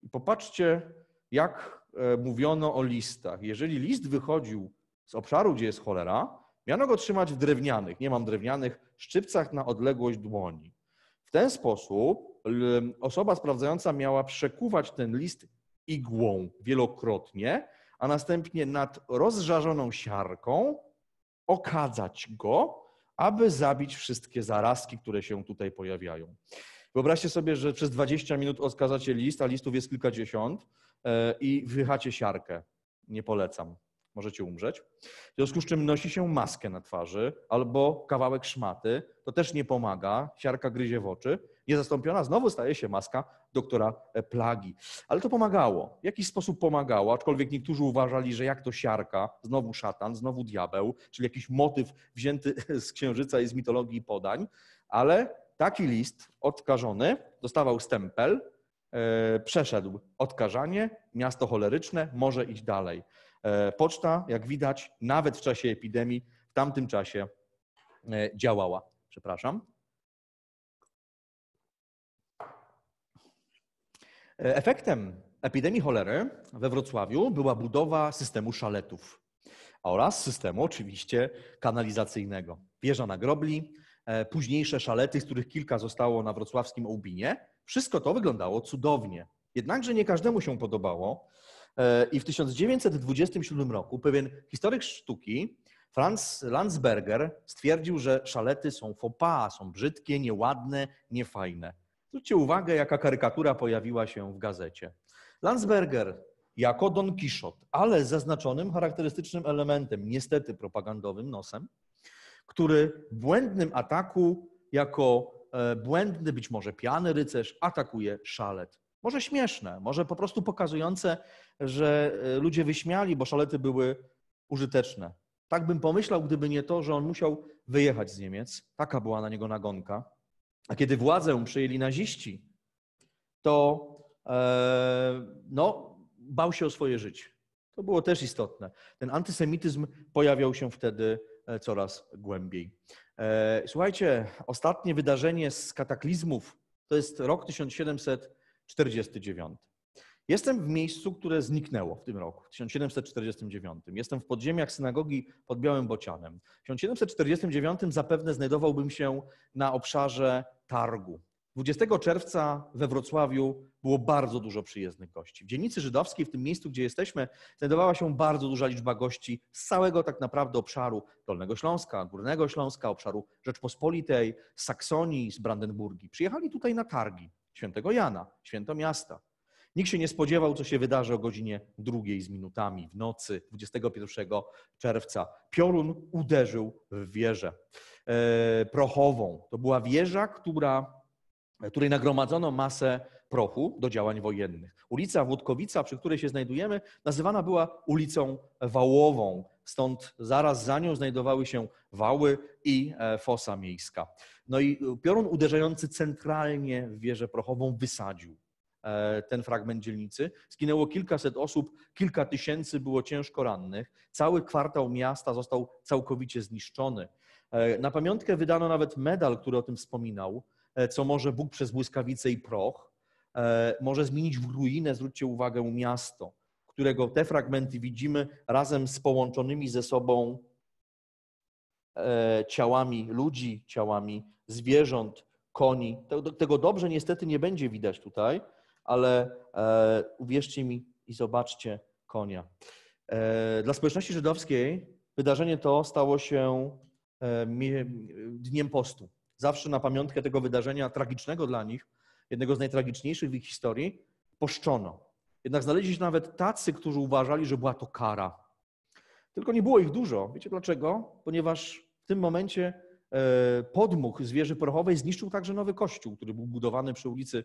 I popatrzcie, jak E, mówiono o listach. Jeżeli list wychodził z obszaru, gdzie jest cholera, miano go trzymać w drewnianych, nie mam drewnianych, szczypcach na odległość dłoni. W ten sposób osoba sprawdzająca miała przekuwać ten list igłą wielokrotnie, a następnie nad rozżarzoną siarką okadzać go, aby zabić wszystkie zarazki, które się tutaj pojawiają. Wyobraźcie sobie, że przez 20 minut odkazacie list, a listów jest kilkadziesiąt. E, i wychacie siarkę. Nie polecam. Możecie umrzeć. W związku z czym nosi się maskę na twarzy albo kawałek szmaty. To też nie pomaga. Siarka gryzie w oczy. Niezastąpiona znowu staje się maska doktora e, Plagi. Ale to pomagało. W jakiś sposób pomagało, aczkolwiek niektórzy uważali, że jak to siarka, znowu szatan, znowu diabeł, czyli jakiś motyw wzięty z księżyca i z mitologii podań. Ale taki list odkażony dostawał stempel, E, przeszedł odkażanie, miasto choleryczne, może iść dalej. E, poczta, jak widać, nawet w czasie epidemii, w tamtym czasie e, działała. Przepraszam. Efektem epidemii cholery we Wrocławiu była budowa systemu szaletów oraz systemu oczywiście kanalizacyjnego. Wieża na grobli, późniejsze szalety, z których kilka zostało na wrocławskim Ołbinie, wszystko to wyglądało cudownie. Jednakże nie każdemu się podobało e, i w 1927 roku pewien historyk sztuki Franz Landsberger stwierdził, że szalety są faux pas, są brzydkie, nieładne, niefajne. Zwróćcie uwagę, jaka karykatura pojawiła się w gazecie. Landsberger jako Don Quixote, ale z zaznaczonym charakterystycznym elementem, niestety propagandowym nosem, który w błędnym ataku jako E, błędny, być może pijany rycerz atakuje szalet. Może śmieszne, może po prostu pokazujące, że e, ludzie wyśmiali, bo szalety były użyteczne. Tak bym pomyślał, gdyby nie to, że on musiał wyjechać z Niemiec. Taka była na niego nagonka. A kiedy władzę przejęli naziści, to e, no, bał się o swoje życie. To było też istotne. Ten antysemityzm pojawiał się wtedy coraz głębiej. E, słuchajcie, ostatnie wydarzenie z kataklizmów to jest rok 1749. Jestem w miejscu, które zniknęło w tym roku, w 1749. Jestem w podziemiach synagogi pod Białym Bocianem. W 1749 zapewne znajdowałbym się na obszarze targu. 20 czerwca we Wrocławiu było bardzo dużo przyjezdnych gości. W dzielnicy żydowskiej, w tym miejscu, gdzie jesteśmy, znajdowała się bardzo duża liczba gości z całego tak naprawdę obszaru Dolnego Śląska, Górnego Śląska, obszaru Rzeczpospolitej, z Saksonii, z Brandenburgii. Przyjechali tutaj na targi świętego Jana, święto miasta. Nikt się nie spodziewał, co się wydarzy o godzinie drugiej z minutami w nocy 21 czerwca. Piorun uderzył w wieżę e, prochową. To była wieża, która której nagromadzono masę prochu do działań wojennych. Ulica Włodkowica, przy której się znajdujemy, nazywana była ulicą Wałową, stąd zaraz za nią znajdowały się wały i e, fosa miejska. No i e, piorun uderzający centralnie w wieżę prochową wysadził e, ten fragment dzielnicy. Zginęło kilkaset osób, kilka tysięcy było ciężko rannych. Cały kwartał miasta został całkowicie zniszczony. Na pamiątkę wydano nawet medal, który o tym wspominał. E, co może Bóg przez błyskawice i proch, e, może zmienić w ruinę, zwróćcie uwagę, miasto, którego te fragmenty widzimy razem z połączonymi ze sobą e, ciałami ludzi, ciałami zwierząt, koni. Tego dobrze niestety nie będzie widać tutaj, ale uwierzcie mi i zobaczcie konia. Dla społeczności żydowskiej wydarzenie to stało się dniem postu zawsze na pamiątkę tego wydarzenia tragicznego dla nich, jednego z najtragiczniejszych w ich historii, poszczono. Jednak znaleźli się nawet tacy, którzy uważali, że była to kara. Tylko nie było ich dużo. Wiecie dlaczego? Ponieważ w tym momencie e, podmuch zwierzy prochowej zniszczył także nowy kościół, który był budowany przy ulicy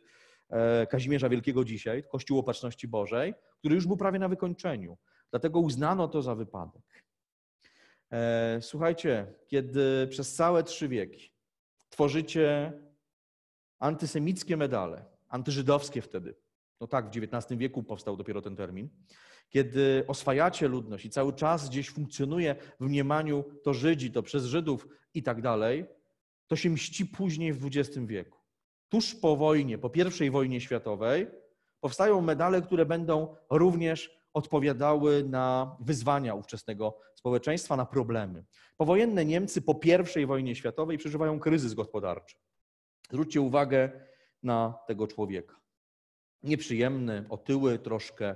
e, Kazimierza Wielkiego dzisiaj, kościół Opatrzności Bożej, który już był prawie na wykończeniu. Dlatego uznano to za wypadek. E, słuchajcie, kiedy przez całe trzy wieki tworzycie antysemickie medale, antyżydowskie wtedy. No tak, w XIX wieku powstał dopiero ten termin. Kiedy oswajacie ludność i cały czas gdzieś funkcjonuje w mniemaniu to Żydzi, to przez Żydów i tak dalej, to się mści później w XX wieku. Tuż po wojnie, po I wojnie światowej, powstają medale, które będą również odpowiadały na wyzwania ówczesnego społeczeństwa, na problemy. Powojenne Niemcy po I wojnie światowej przeżywają kryzys gospodarczy. Zwróćcie uwagę na tego człowieka. Nieprzyjemny, otyły troszkę,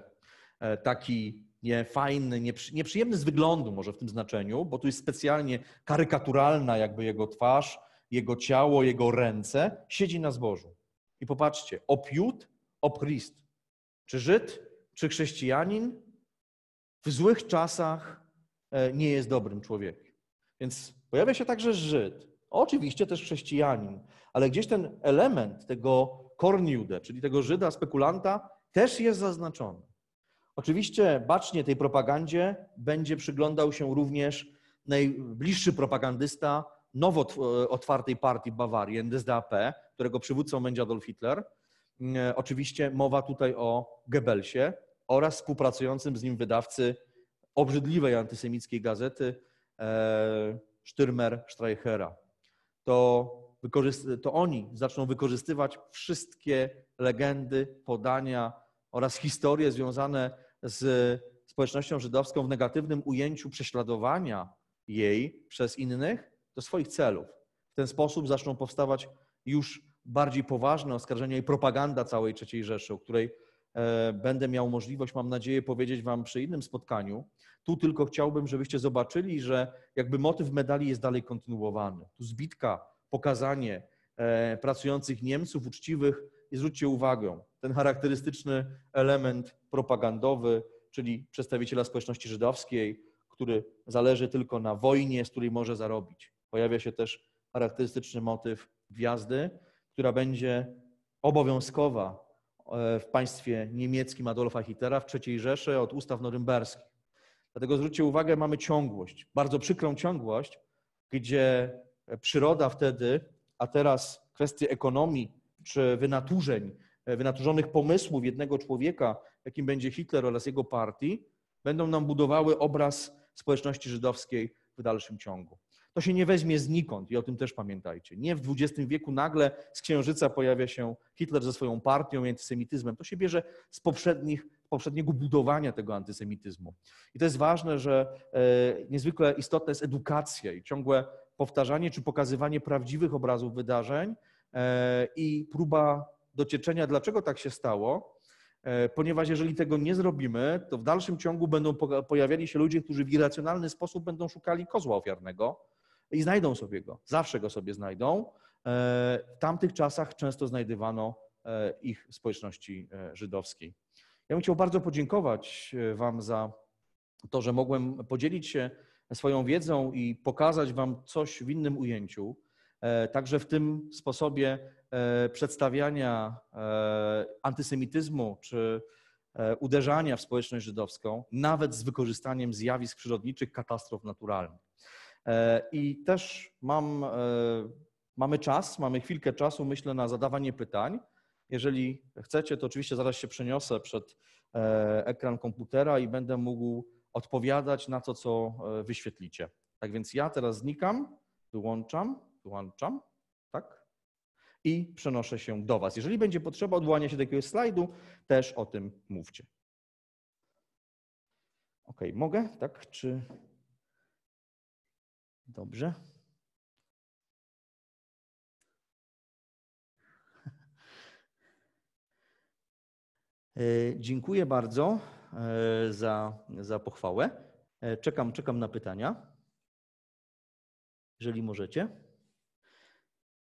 e, taki niefajny, nieprzyjemny z wyglądu może w tym znaczeniu, bo tu jest specjalnie karykaturalna jakby jego twarz, jego ciało, jego ręce, siedzi na zbożu. I popatrzcie, opiut, oprist. Czy Żyd, czy chrześcijanin w złych czasach e, nie jest dobrym człowiekiem. Więc pojawia się także Żyd, oczywiście też chrześcijanin, ale gdzieś ten element tego korniude, czyli tego Żyda, spekulanta, też jest zaznaczony. Oczywiście bacznie tej propagandzie będzie przyglądał się również najbliższy propagandysta nowo e, otwartej partii Bawarii, NSDAP, którego przywódcą będzie Adolf Hitler. E, oczywiście mowa tutaj o Gebelsie, oraz współpracującym z nim wydawcy obrzydliwej antysemickiej gazety e, Stürmer Streichera. To, to oni zaczną wykorzystywać wszystkie legendy, podania oraz historie związane z społecznością żydowską w negatywnym ujęciu prześladowania jej przez innych do swoich celów. W ten sposób zaczną powstawać już bardziej poważne oskarżenia i propaganda całej III Rzeszy, o której E, będę miał możliwość, mam nadzieję, powiedzieć Wam przy innym spotkaniu. Tu tylko chciałbym, żebyście zobaczyli, że jakby motyw medali jest dalej kontynuowany. Tu zbitka, pokazanie e, pracujących Niemców, uczciwych. I zwróćcie uwagę, ten charakterystyczny element propagandowy, czyli przedstawiciela społeczności żydowskiej, który zależy tylko na wojnie, z której może zarobić. Pojawia się też charakterystyczny motyw gwiazdy, która będzie obowiązkowa w państwie niemieckim Adolfa Hitlera, w III Rzeszy, od ustaw norymberskich. Dlatego zwróćcie uwagę, mamy ciągłość, bardzo przykrą ciągłość, gdzie przyroda wtedy, a teraz kwestie ekonomii czy wynaturzeń, wynaturzonych pomysłów jednego człowieka, jakim będzie Hitler oraz jego partii, będą nam budowały obraz społeczności żydowskiej w dalszym ciągu to się nie weźmie znikąd i o tym też pamiętajcie. Nie w XX wieku nagle z księżyca pojawia się Hitler ze swoją partią i antysemityzmem. To się bierze z poprzednich poprzedniego budowania tego antysemityzmu. I to jest ważne, że e, niezwykle istotna jest edukacja i ciągłe powtarzanie czy pokazywanie prawdziwych obrazów wydarzeń e, i próba docieczenia, dlaczego tak się stało, e, ponieważ jeżeli tego nie zrobimy, to w dalszym ciągu będą pojawiali się ludzie, którzy w irracjonalny sposób będą szukali kozła ofiarnego, i znajdą sobie go. Zawsze go sobie znajdą. E, w tamtych czasach często znajdywano e, ich społeczności e, żydowskiej. Ja bym chciał bardzo podziękować Wam za to, że mogłem podzielić się swoją wiedzą i pokazać Wam coś w innym ujęciu. Także w tym sposobie przedstawiania antysemityzmu czy uderzania w społeczność żydowską, nawet z wykorzystaniem zjawisk przyrodniczych, katastrof naturalnych. E, I też mam, e, mamy czas, mamy chwilkę czasu, myślę, na zadawanie pytań. Jeżeli chcecie, to oczywiście zaraz się przeniosę przed e, ekran komputera i będę mógł odpowiadać na to, co wyświetlicie. Tak więc ja teraz znikam, wyłączam, wyłączam, tak? I przenoszę się do Was. Jeżeli będzie potrzeba odwołania się do jakiegoś slajdu, też o tym mówcie. OK, mogę, tak? Czy Dobrze. E, dziękuję bardzo e, za, za pochwałę. E, czekam, czekam na pytania, jeżeli możecie.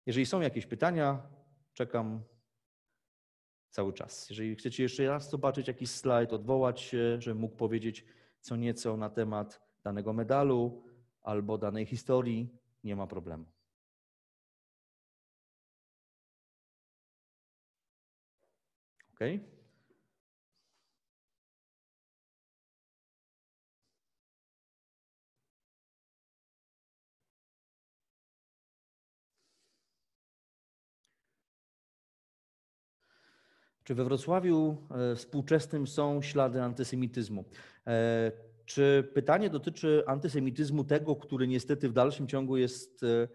Jeżeli są jakieś pytania, czekam cały czas. Jeżeli chcecie jeszcze raz zobaczyć jakiś slajd, odwołać się, żebym mógł powiedzieć co nieco na temat danego medalu, albo danej historii, nie ma problemu. Ok? Czy we Wrocławiu e, współczesnym są ślady antysemityzmu? E, czy pytanie dotyczy antysemityzmu, tego, który niestety w dalszym ciągu jest e,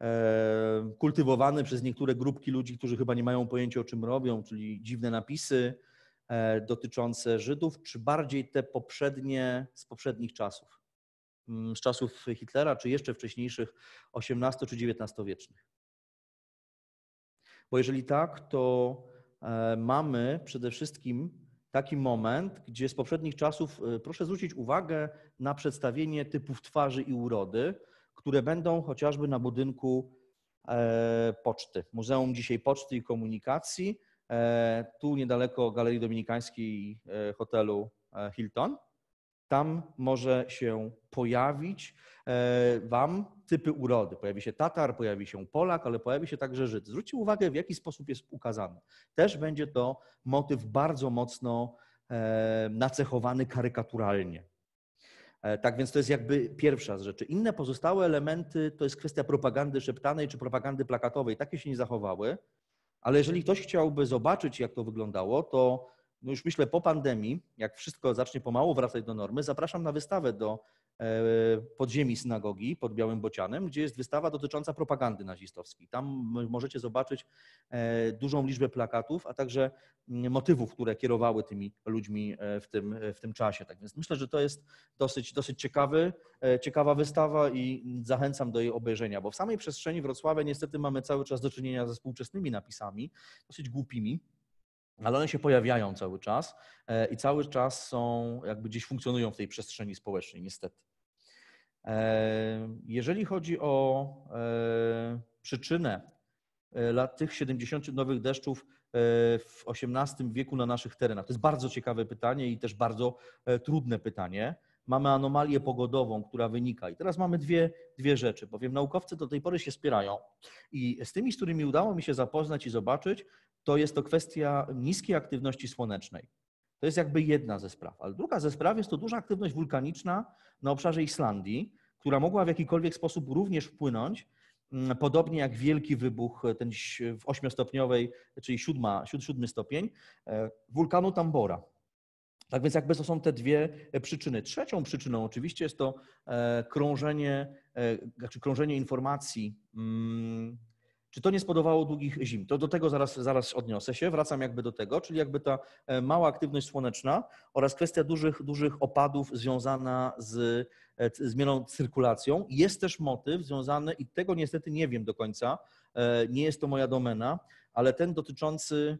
e, kultywowany przez niektóre grupki ludzi, którzy chyba nie mają pojęcia o czym robią, czyli dziwne napisy e, dotyczące Żydów, czy bardziej te poprzednie z poprzednich czasów? Mm, z czasów Hitlera, czy jeszcze wcześniejszych XVIII czy XIX wiecznych. Bo jeżeli tak, to mamy przede wszystkim taki moment, gdzie z poprzednich czasów y, proszę zwrócić uwagę na przedstawienie typów twarzy i urody, które będą chociażby na budynku e, poczty, Muzeum dzisiaj Poczty i Komunikacji, e, tu niedaleko Galerii Dominikańskiej e, hotelu Hilton. Tam może się pojawić Wam typy urody. Pojawi się Tatar, pojawi się Polak, ale pojawi się także Żyd. Zwróćcie uwagę, w jaki sposób jest ukazany. Też będzie to motyw bardzo mocno e, nacechowany karykaturalnie. E, tak więc to jest jakby pierwsza z rzeczy. Inne pozostałe elementy to jest kwestia propagandy szeptanej czy propagandy plakatowej. Takie się nie zachowały, ale jeżeli ktoś chciałby zobaczyć, jak to wyglądało, to no już myślę po pandemii, jak wszystko zacznie pomału wracać do normy, zapraszam na wystawę do E, podziemi synagogi pod Białym Bocianem, gdzie jest wystawa dotycząca propagandy nazistowskiej. Tam możecie zobaczyć e, dużą liczbę plakatów, a także mm, motywów, które kierowały tymi ludźmi e, w tym, w tym czasie. Tak więc myślę, że to jest dosyć, dosyć ciekawy, ciekawa wystawa i zachęcam do jej obejrzenia, bo w samej przestrzeni Wrocławia niestety mamy cały czas do czynienia ze współczesnymi napisami, dosyć głupimi, ale one się pojawiają cały czas i cały czas są, jakby gdzieś funkcjonują w tej przestrzeni społecznej, niestety. E, jeżeli chodzi o e, przyczynę e, lat tych 70 nowych deszczów w XVIII wieku na naszych terenach, to jest bardzo ciekawe pytanie i też bardzo trudne pytanie. Mamy anomalię pogodową, która wynika. I teraz mamy dwie, dwie rzeczy, bowiem naukowcy do tej pory się spierają. I z tymi, z którymi udało mi się zapoznać i zobaczyć, to jest to kwestia niskiej aktywności słonecznej. To jest jakby jedna ze spraw. Ale druga ze spraw jest to duża aktywność wulkaniczna na obszarze Islandii, która mogła w jakikolwiek sposób również wpłynąć, mm, podobnie jak wielki wybuch e, ten w ośmiostopniowej, czyli siódma, siódmy stopień, e, wulkanu Tambora. Tak więc jakby to są te dwie e, przyczyny. Trzecią przyczyną oczywiście jest to krążenie, znaczy krążenie informacji mm, czy to nie spodobało długich zim? To do tego zaraz, zaraz odniosę się, wracam jakby do tego, czyli jakby ta e, mała aktywność słoneczna oraz kwestia dużych, dużych opadów związana z e, zmianą cyrkulacją. Jest też motyw związany, i tego niestety nie wiem do końca, e, nie jest to moja domena, ale ten dotyczący,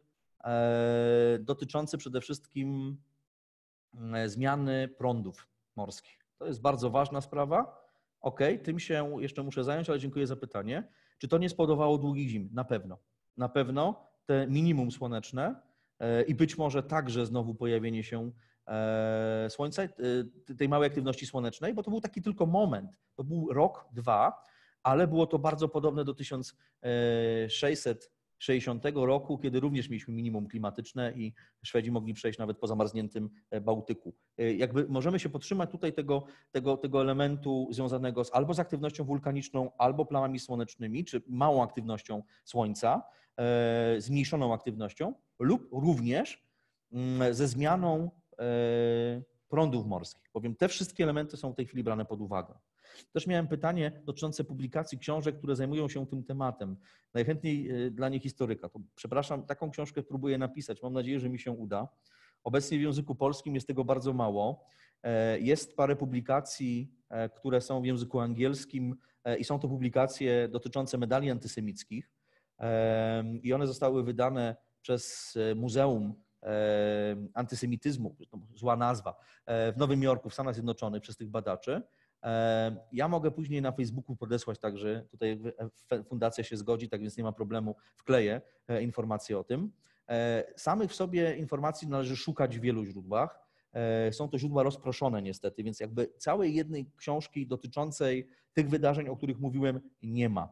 dotyczący przede wszystkim zmiany prądów morskich. To jest bardzo ważna sprawa. OK, tym się jeszcze muszę zająć, ale dziękuję za pytanie. Czy to nie spowodowało długich zim? Na pewno. Na pewno te minimum słoneczne e, i być może także znowu pojawienie się e, słońca, e, tej małej aktywności słonecznej, bo to był taki tylko moment. To był rok, dwa, ale było to bardzo podobne do 1600 60 roku, kiedy również mieliśmy minimum klimatyczne i Szwedzi mogli przejść nawet po zamarzniętym e, Bałtyku. E, jakby możemy się podtrzymać tutaj tego, tego, tego elementu związanego z albo z aktywnością wulkaniczną, albo plamami słonecznymi, czy małą aktywnością Słońca, e, zmniejszoną aktywnością, lub również mm, ze zmianą prądów morskich, bowiem te wszystkie elementy są w tej chwili brane pod uwagę. Też miałem pytanie dotyczące publikacji książek, które zajmują się tym tematem. Najchętniej e, dla niej To, przepraszam, taką książkę próbuję napisać. Mam nadzieję, że mi się uda. Obecnie w języku polskim jest tego bardzo mało. E, jest parę publikacji, e, które są w języku angielskim i są to publikacje dotyczące medali antysemickich. I one zostały wydane przez Muzeum Antysemityzmu, zła nazwa, w Nowym Jorku, w Stanach Zjednoczonych przez tych badaczy. E, ja mogę później na Facebooku podesłać także, tutaj fundacja się zgodzi, tak więc nie ma problemu, wkleję e, informacje o tym. E, samych w sobie informacji należy szukać w wielu źródłach. Są to źródła rozproszone niestety, więc jakby całej jednej książki dotyczącej tych wydarzeń, o których mówiłem, nie ma.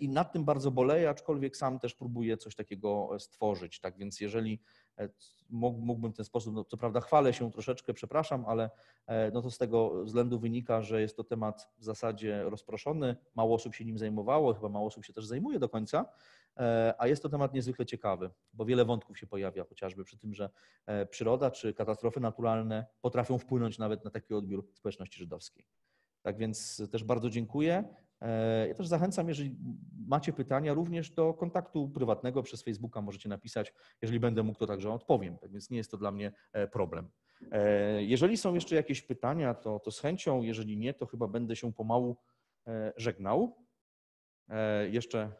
I nad tym bardzo boleję, aczkolwiek sam też próbuję coś takiego stworzyć. Tak więc jeżeli E, mógłbym w ten sposób, no co prawda chwalę się troszeczkę, przepraszam, ale e, no to z tego względu wynika, że jest to temat w zasadzie rozproszony, mało osób się nim zajmowało, chyba mało osób się też zajmuje do końca, e, a jest to temat niezwykle ciekawy, bo wiele wątków się pojawia, chociażby przy tym, że przyroda czy katastrofy naturalne potrafią wpłynąć nawet na taki odbiór społeczności żydowskiej. Tak więc też bardzo dziękuję. E, ja też zachęcam, jeżeli macie pytania, również do kontaktu prywatnego przez Facebooka możecie napisać. Jeżeli będę mógł, to także odpowiem, tak więc nie jest to dla mnie e, problem. E, jeżeli są jeszcze jakieś pytania, to, to z chęcią, jeżeli nie, to chyba będę się pomału żegnał. Jeszcze.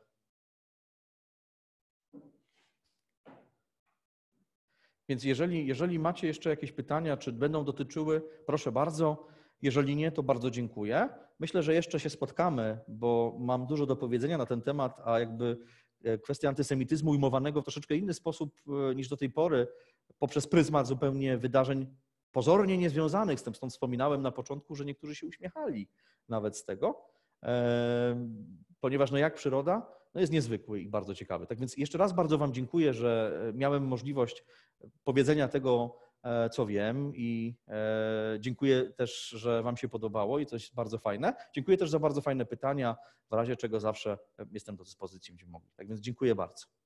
Więc jeżeli, jeżeli macie jeszcze jakieś pytania, czy będą dotyczyły, proszę bardzo. Jeżeli nie, to bardzo dziękuję. Myślę, że jeszcze się spotkamy, bo mam dużo do powiedzenia na ten temat, a jakby e, kwestia antysemityzmu ujmowanego w troszeczkę inny sposób e, niż do tej pory, poprzez pryzmat zupełnie wydarzeń pozornie niezwiązanych z tym. Stąd wspominałem na początku, że niektórzy się uśmiechali nawet z tego, e, ponieważ no jak przyroda no jest niezwykły i bardzo ciekawy. Tak więc jeszcze raz bardzo Wam dziękuję, że miałem możliwość powiedzenia tego E, co wiem i e, dziękuję też, że Wam się podobało i coś bardzo fajne. Dziękuję też za bardzo fajne pytania, w razie czego zawsze e, jestem do dyspozycji, będziemy mogli. Tak więc dziękuję bardzo.